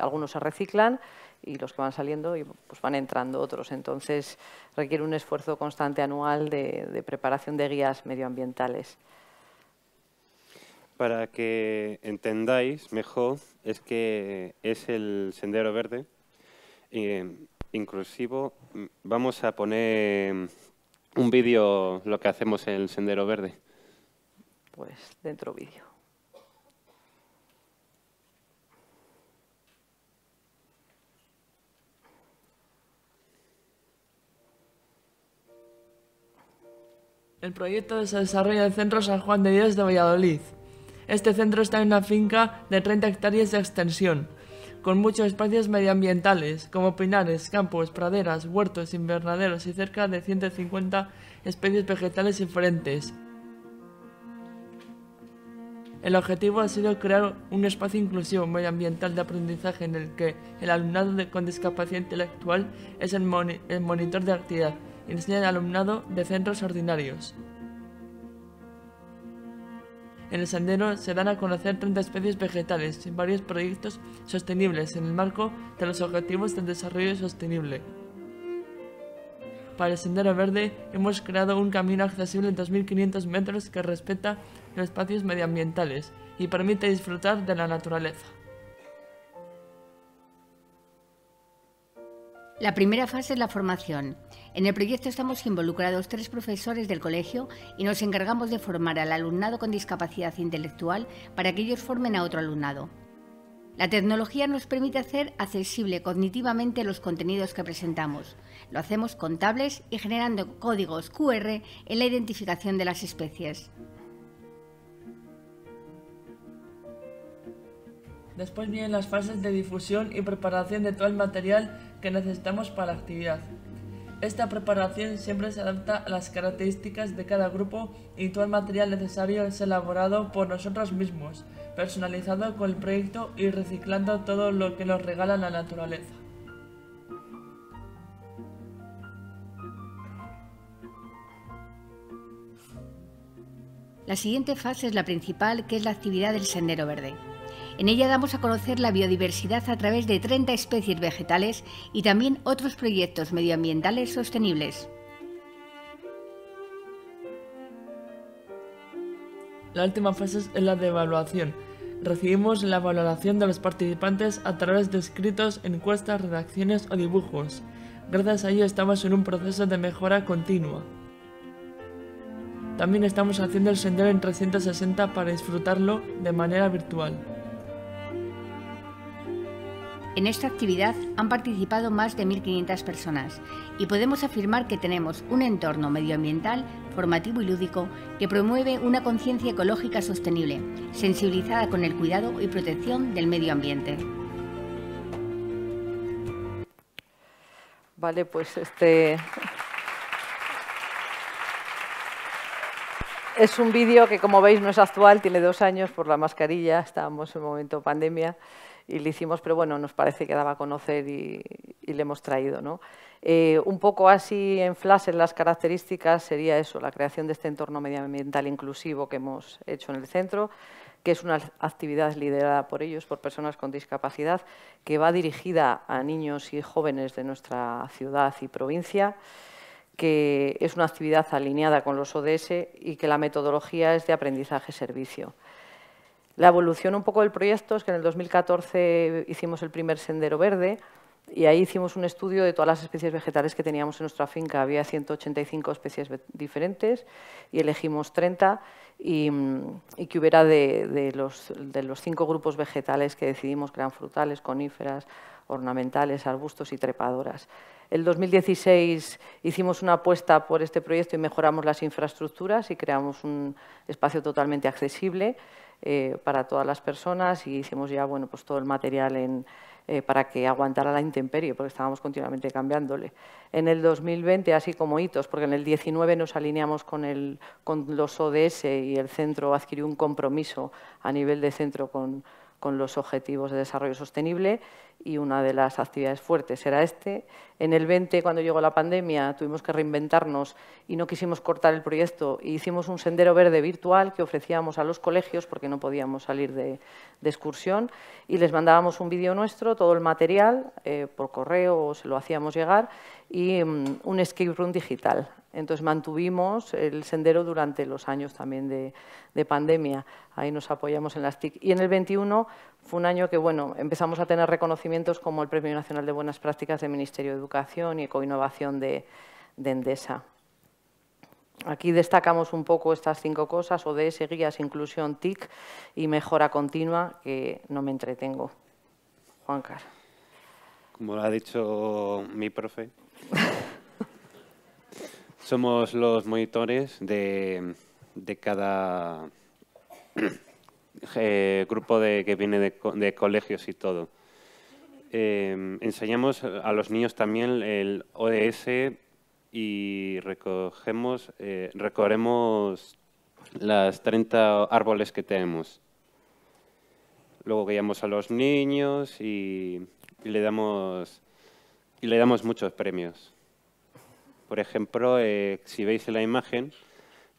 algunos se reciclan y los que van saliendo y, pues van entrando otros. Entonces requiere un esfuerzo constante anual de preparación de guías medioambientales para que entendáis mejor es que es el sendero verde. Eh, inclusivo, vamos a poner un vídeo lo que hacemos en el sendero verde. Pues dentro vídeo. El proyecto de desarrollo del Centro San Juan de Dios de Valladolid. Este centro está en una finca de 30 hectáreas de extensión, con muchos espacios medioambientales, como pinares, campos, praderas, huertos, invernaderos y cerca de 150 especies vegetales diferentes. El objetivo ha sido crear un espacio inclusivo medioambiental de aprendizaje en el que el alumnado con discapacidad intelectual es el, monitor de actividad y enseña al alumnado de centros ordinarios. En el sendero se dan a conocer 30 especies vegetales y varios proyectos sostenibles en el marco de los Objetivos del Desarrollo Sostenible. Para el Sendero Verde hemos creado un camino accesible de 2.500 metros que respeta los espacios medioambientales y permite disfrutar de la naturaleza. La primera fase es la formación. En el proyecto estamos involucrados tres profesores del colegio y nos encargamos de formar al alumnado con discapacidad intelectual para que ellos formen a otro alumnado. La tecnología nos permite hacer accesible cognitivamente los contenidos que presentamos. Lo hacemos con tablets y generando códigos QR en la identificación de las especies. Después vienen las fases de difusión y preparación de todo el material que necesitamos para la actividad. Esta preparación siempre se adapta a las características de cada grupo y todo el material necesario es elaborado por nosotros mismos, personalizado con el proyecto y reciclando todo lo que nos regala la naturaleza. La siguiente fase es la principal, que es la actividad del sendero verde. En ella damos a conocer la biodiversidad a través de 30 especies vegetales y también otros proyectos medioambientales sostenibles. La última fase es la de evaluación. Recibimos la valoración de los participantes a través de escritos, encuestas, redacciones o dibujos. Gracias a ello estamos en un proceso de mejora continua. También estamos haciendo el sendero en 360 para disfrutarlo de manera virtual. En esta actividad han participado más de 1.500 personas y podemos afirmar que tenemos un entorno medioambiental, formativo y lúdico que promueve una conciencia ecológica sostenible, sensibilizada con el cuidado y protección del medio ambiente. Vale, pues este... Es un vídeo que, como veis, no es actual, tiene dos años por la mascarilla, estábamos en un momento pandemia y le hicimos, pero bueno, nos parece que daba a conocer y, le hemos traído. ¿no? Eh, un poco así en flash en las características sería eso, la creación de este entorno medioambiental inclusivo que hemos hecho en el centro, que es una actividad liderada por ellos, por personas con discapacidad, que va dirigida a niños y jóvenes de nuestra ciudad y provincia, que es una actividad alineada con los ODS y que la metodología es de aprendizaje-servicio. La evolución un poco del proyecto es que en el 2014 hicimos el primer sendero verde y ahí hicimos un estudio de todas las especies vegetales que teníamos en nuestra finca. Había 185 especies diferentes y elegimos 30 y, que hubiera de, los, cinco grupos vegetales que decidimos que eran frutales, coníferas, ornamentales, arbustos y trepadoras. El 2016 hicimos una apuesta por este proyecto y mejoramos las infraestructuras y creamos un espacio totalmente accesible. Eh, para todas las personas y hicimos ya bueno, pues todo el material eh, para que aguantara la intemperie, porque estábamos continuamente cambiándole. En el 2020, así como hitos, porque en el 19 nos alineamos con, el, con los ODS y el centro adquirió un compromiso a nivel de centro con, con los Objetivos de Desarrollo Sostenible y una de las actividades fuertes era este. En el 20, cuando llegó la pandemia, tuvimos que reinventarnos y no quisimos cortar el proyecto e hicimos un sendero verde virtual que ofrecíamos a los colegios porque no podíamos salir de, excursión y les mandábamos un vídeo nuestro, todo el material, eh, por correo se lo hacíamos llegar y mm, un escape room digital. Entonces mantuvimos el sendero durante los años también de, de, pandemia. Ahí nos apoyamos en las TIC. Y en el 21 fue un año que bueno, empezamos a tener reconocimientos como el Premio Nacional de Buenas Prácticas del Ministerio de Educación y Ecoinnovación de, de Endesa. Aquí destacamos un poco estas cinco cosas, ODS, guías, inclusión, TIC y mejora continua, que no me entretengo. Juan Carlos. Como lo ha dicho mi profe, somos los monitores de, de cada eh, grupo de, que viene de, colegios y todo. Eh, enseñamos a los niños también el ODS e y recogemos, eh, recorremos las 30 árboles que tenemos. Luego guiamos a los niños y, y le, damos, y le damos muchos premios. Por ejemplo, si veis en la imagen,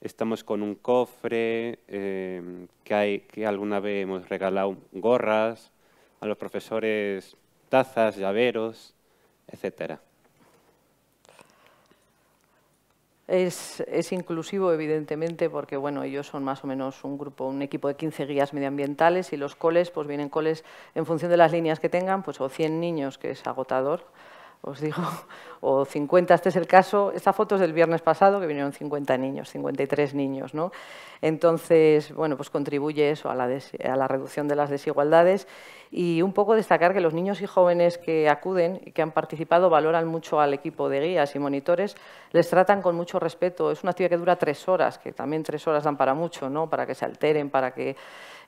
estamos con un cofre, em, que, hay, que alguna vez hemos regalado gorras, a los profesores tazas, llaveros, etc. Es, inclusivo, evidentemente, porque bueno, ellos son más o menos un grupo, un equipo de 15 guías medioambientales y los coles, pues vienen coles en función de las líneas que tengan, pues o 100 niños, que es agotador, os digo, <laughs> o 50, este es el caso, esta foto es del viernes pasado que vinieron 50 niños, 53 niños, ¿no? Entonces, bueno, pues contribuye eso a la, a la reducción de las desigualdades y un poco destacar que los niños y jóvenes que acuden y que han participado valoran mucho al equipo de guías y monitores, les tratan con mucho respeto, es una actividad que dura tres horas, que también tres horas dan para mucho, ¿no? Para que se alteren, para que...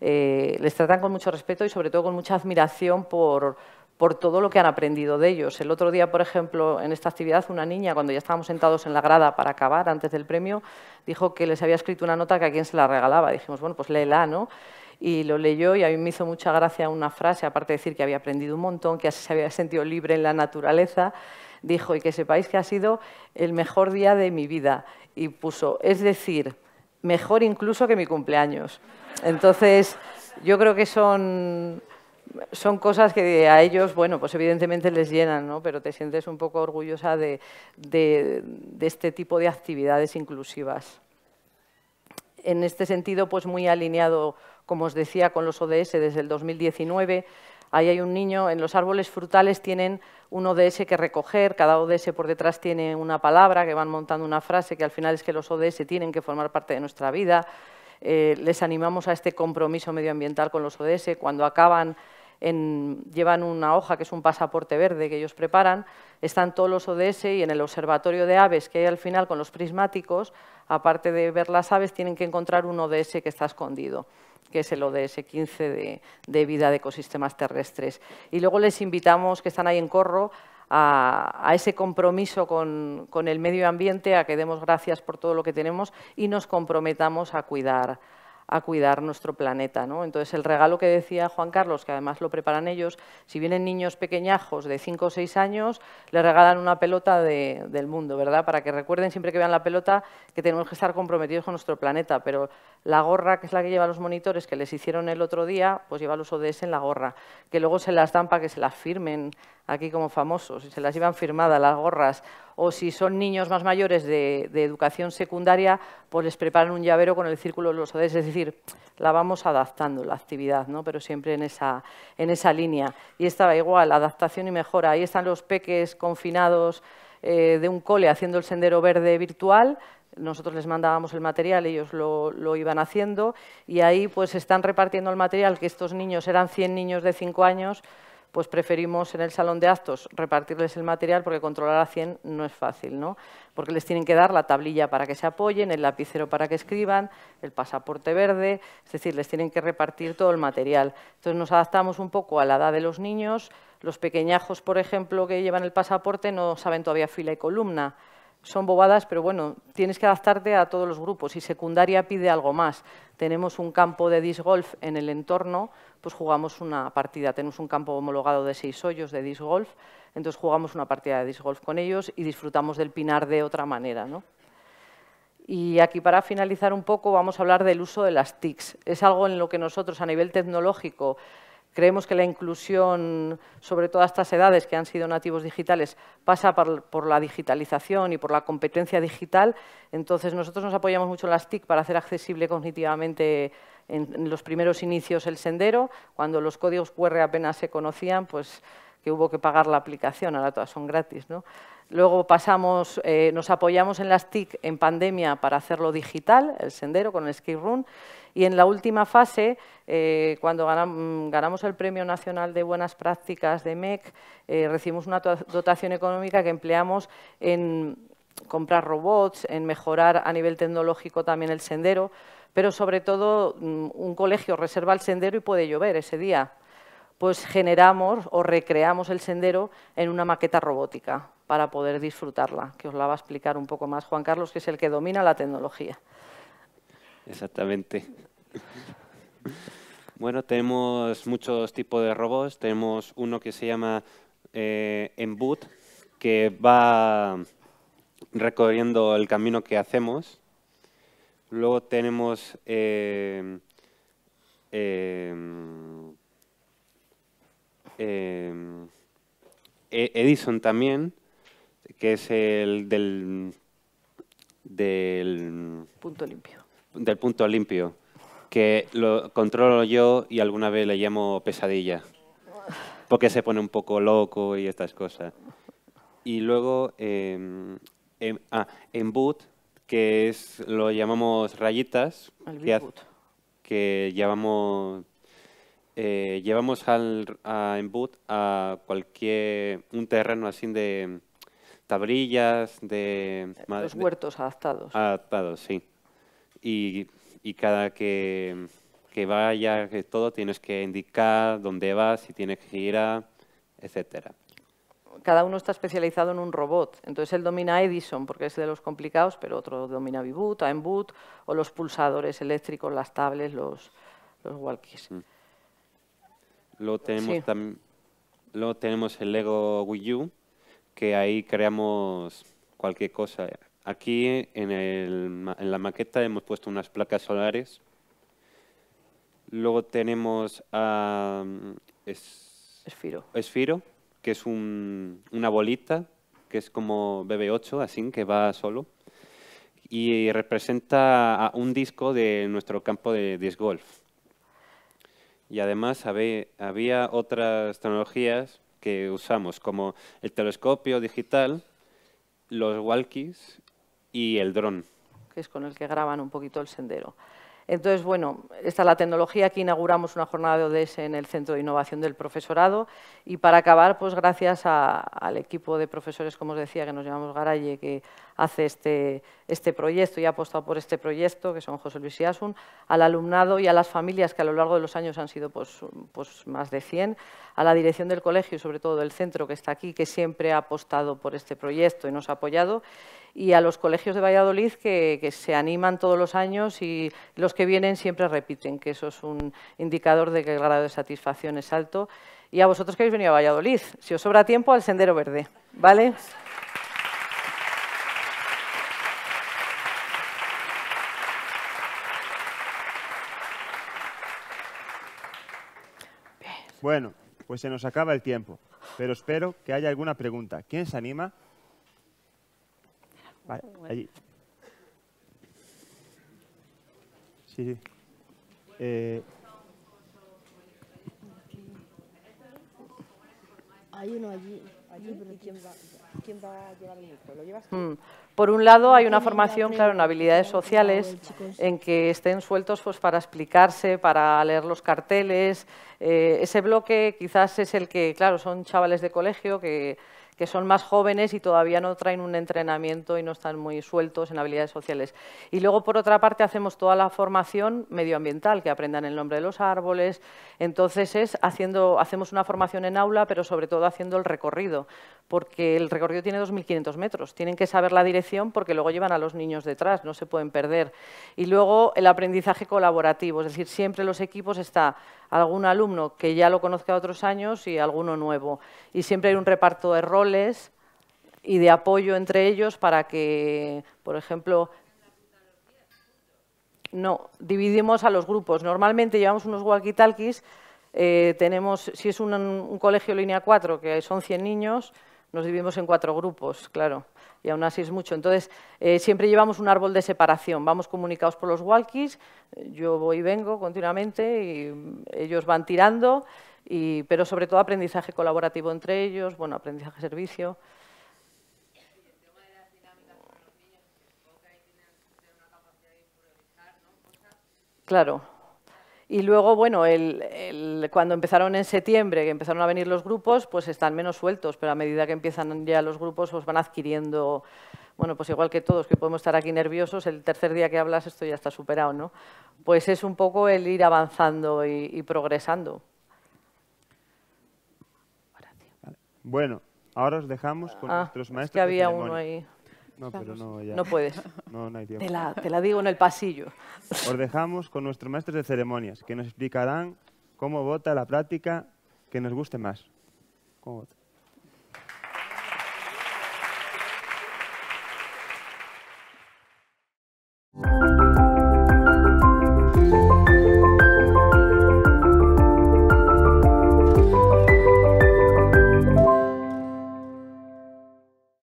Eh, les tratan con mucho respeto y sobre todo con mucha admiración por por todo lo que han aprendido de ellos. El otro día, por ejemplo, en esta actividad, una niña, cuando ya estábamos sentados en la grada para acabar antes del premio, dijo que les había escrito una nota que a quien se la regalaba. Dijimos, bueno, pues léela, ¿no? y lo leyó y a mí me hizo mucha gracia una frase, aparte de decir que había aprendido un montón, que se había sentido libre en la naturaleza, dijo, y que sepáis que ha sido el mejor día de mi vida. Y puso, es decir, mejor incluso que mi cumpleaños. Entonces, yo creo que son son cosas que a ellos, bueno, pues evidentemente les llenan, ¿no? Pero te sientes un poco orgullosa de, este tipo de actividades inclusivas. En este sentido, pues muy alineado, como os decía, con los ODS desde el 2019. Ahí hay un niño, en los árboles frutales tienen un ODS que recoger, cada ODS por detrás tiene una palabra, que van montando una frase, que al final es que los ODS tienen que formar parte de nuestra vida. Eh, les animamos a este compromiso medioambiental con los ODS. Cuando acaban, llevan una hoja que es un pasaporte verde que ellos preparan, están todos los ODS y en el observatorio de aves que hay al final con los prismáticos, aparte de ver las aves, tienen que encontrar un ODS que está escondido que es el ODS 15 de vida de ecosistemas terrestres. Y luego les invitamos, que están ahí en Corro, a, ese compromiso con, el medio ambiente, a que demos gracias por todo lo que tenemos y nos comprometamos a cuidar a cuidar nuestro planeta. ¿no? Entonces, el regalo que decía Juan Carlos, que además lo preparan ellos, si vienen niños pequeñajos de 5 o 6 años, les regalan una pelota del mundo, ¿verdad? Para que recuerden siempre que vean la pelota que tenemos que estar comprometidos con nuestro planeta, pero la gorra, que es la que lleva los monitores que les hicieron el otro día, pues lleva los ODS en la gorra, que luego se las dan para que se las firmen aquí como famosos, y se las llevan firmadas las gorras. O si son niños más mayores de, educación secundaria, pues les preparan un llavero con el círculo de los ODS, es decir, la vamos adaptando la actividad, ¿no? pero siempre en esa, en esa línea. Y estaba igual, adaptación y mejora. Ahí están los peques confinados eh, de un cole haciendo el sendero verde virtual, nosotros les mandábamos el material, ellos lo, iban haciendo y ahí pues están repartiendo el material, que estos niños eran 100 niños de 5 años, pues preferimos en el salón de actos repartirles el material porque controlar a 100 no es fácil, ¿no? Porque les tienen que dar la tablilla para que se apoyen, el lapicero para que escriban, el pasaporte verde, es decir, les tienen que repartir todo el material. Entonces nos adaptamos un poco a la edad de los niños, los pequeñajos, por ejemplo, que llevan el pasaporte no saben todavía fila y columna, son bobadas, pero bueno, tienes que adaptarte a todos los grupos. Y secundaria pide algo más. Tenemos un campo de disc golf en el entorno, pues jugamos una partida. Tenemos un campo homologado de seis hoyos de disc golf, entonces jugamos una partida de disc golf con ellos y disfrutamos del pinar de otra manera. ¿no? Y aquí para finalizar un poco vamos a hablar del uso de las TICs. Es algo en lo que nosotros a nivel tecnológico Creemos que la inclusión, sobre todas estas edades que han sido nativos digitales, pasa por, la digitalización y por la competencia digital. Entonces, nosotros nos apoyamos mucho en las TIC para hacer accesible cognitivamente en, los primeros inicios el sendero. Cuando los códigos QR apenas se conocían, pues que hubo que pagar la aplicación, ahora todas son gratis. Luego pasamos, eh, nos apoyamos en las TIC en pandemia para hacerlo digital, el sendero con el Skate room, y en la última fase, eh, cuando ganamos el Premio Nacional de Buenas Prácticas de MEC, eh, recibimos una dotación económica que empleamos en comprar robots, en mejorar a nivel tecnológico también el sendero, pero sobre todo mm, un colegio reserva el sendero y puede llover ese día. Pues generamos o recreamos el sendero en una maqueta robótica para poder disfrutarla, que os la va a explicar un poco más Juan Carlos, que es el que domina la tecnología. Exactamente. <laughs> Bueno, tenemos muchos tipos de robots. Tenemos uno que se llama eh, Emboot, que va recorriendo el camino que hacemos. Luego tenemos em, em, em, e-, Edison también, que es el del... Punto limpio del punto limpio, que lo controlo yo y alguna vez le llamo pesadilla, porque se pone un poco loco y estas cosas. Y luego, em, em, ah, en, ah, boot, que es, lo llamamos rayitas, que, llevamos, eh, llevamos al, a, en boot a cualquier, un terreno así de tabrillas, de... Eh, los huertos adaptados. Adaptados, sí y, cada que, vaya, que todo, tienes que indicar dónde vas, si tienes que ir a, etcétera. Cada uno está especializado en un robot, entonces él domina Edison, porque es de los complicados, pero otro domina en Aenboot, o los pulsadores eléctricos, las tablets, los, los walkies. Mm. tenemos, luego tenemos el Lego Wii U, que ahí creamos cualquier cosa, Aquí en, la maqueta hemos puesto unas placas solares. Luego tenemos a Esfiro. Esfiro, que es una bolita, que es como BB8, así, que va solo. Y representa un disco de nuestro campo de disc golf. Y además había otras tecnologías que usamos, como el telescopio digital, los walkies y el dron. Que es con el que graban un poquito el sendero. Entonces, bueno, esta es la tecnología. Aquí inauguramos una jornada de ODS en el Centro de Innovación del Profesorado. Y para acabar, pues gracias al equipo de profesores, como os decía, que nos llamamos Garalle, que hace este, este proyecto y ha apostado por este proyecto, que son José Luis y Asun, al alumnado y a las familias que a lo largo de los años han sido pues, pues más de 100, a la dirección del colegio y sobre todo del centro que está aquí, que siempre ha apostado por este proyecto y nos ha apoyado, y a los colegios de Valladolid que, se animan todos los años y los que vienen siempre repiten, que eso es un indicador de que el grado de satisfacción es alto. Y a vosotros que habéis venido a Valladolid, si os sobra tiempo, al Sendero Verde, ¿vale? Bueno, pues se nos acaba el tiempo, pero espero que haya alguna pregunta. ¿Quién se anima? Vale, allí. Sí, sí. Eh, Hay uno allí, allí pero ¿quién va, quién va a llevar el micro? ¿Lo llevas tú? Hmm. Por un lado, hay una formación, claro, en habilidades sociales, en que estén sueltos pues, para explicarse, para leer los carteles. Eh, ese bloque quizás es el que, claro, son chavales de colegio que que son más jóvenes y todavía no traen un entrenamiento y no están muy sueltos en habilidades sociales. Y luego, por otra parte, hacemos toda la formación medioambiental, que aprendan el nombre de los árboles. Entonces, es haciendo, hacemos una formación en aula, pero sobre todo haciendo el recorrido, porque el recorrido tiene 2.500 metros. Tienen que saber la dirección porque luego llevan a los niños detrás, no se pueden perder. Y luego, el aprendizaje colaborativo, es decir, siempre los equipos están algún alumno que ya lo conozca de otros años y alguno nuevo. Y siempre hay un reparto de roles y de apoyo entre ellos para que, por ejemplo, no, dividimos a los grupos. Normalmente llevamos unos walkie-talkies, eh, tenemos, si es un, un colegio línea 4, que son 100 niños, nos dividimos en cuatro grupos, claro y aún así es mucho. Entonces, eh, siempre llevamos un árbol de separación, vamos comunicados por los walkies, yo voy y vengo continuamente y ellos van tirando, pero sobre todo aprendizaje colaborativo entre ellos, bueno, aprendizaje servicio. Claro. Y luego, bueno, el, cuando empezaron en septiembre, que empezaron a venir los grupos, pues están menos sueltos, pero a medida que empiezan ya los grupos, os pues van adquiriendo, bueno, pues igual que todos, que podemos estar aquí nerviosos, el tercer día que hablas esto ya está superado, ¿no? Pues es un poco el ir avanzando y, progresando. Bueno, ahora os dejamos con ah, nuestros maestros. que había uno ahí. No, pero no, ya. No puedes. Te la, te la digo en el pasillo. Os dejamos con nuestros maestros de ceremonias, que nos explicarán cómo vota la práctica que nos guste más. ¿Cómo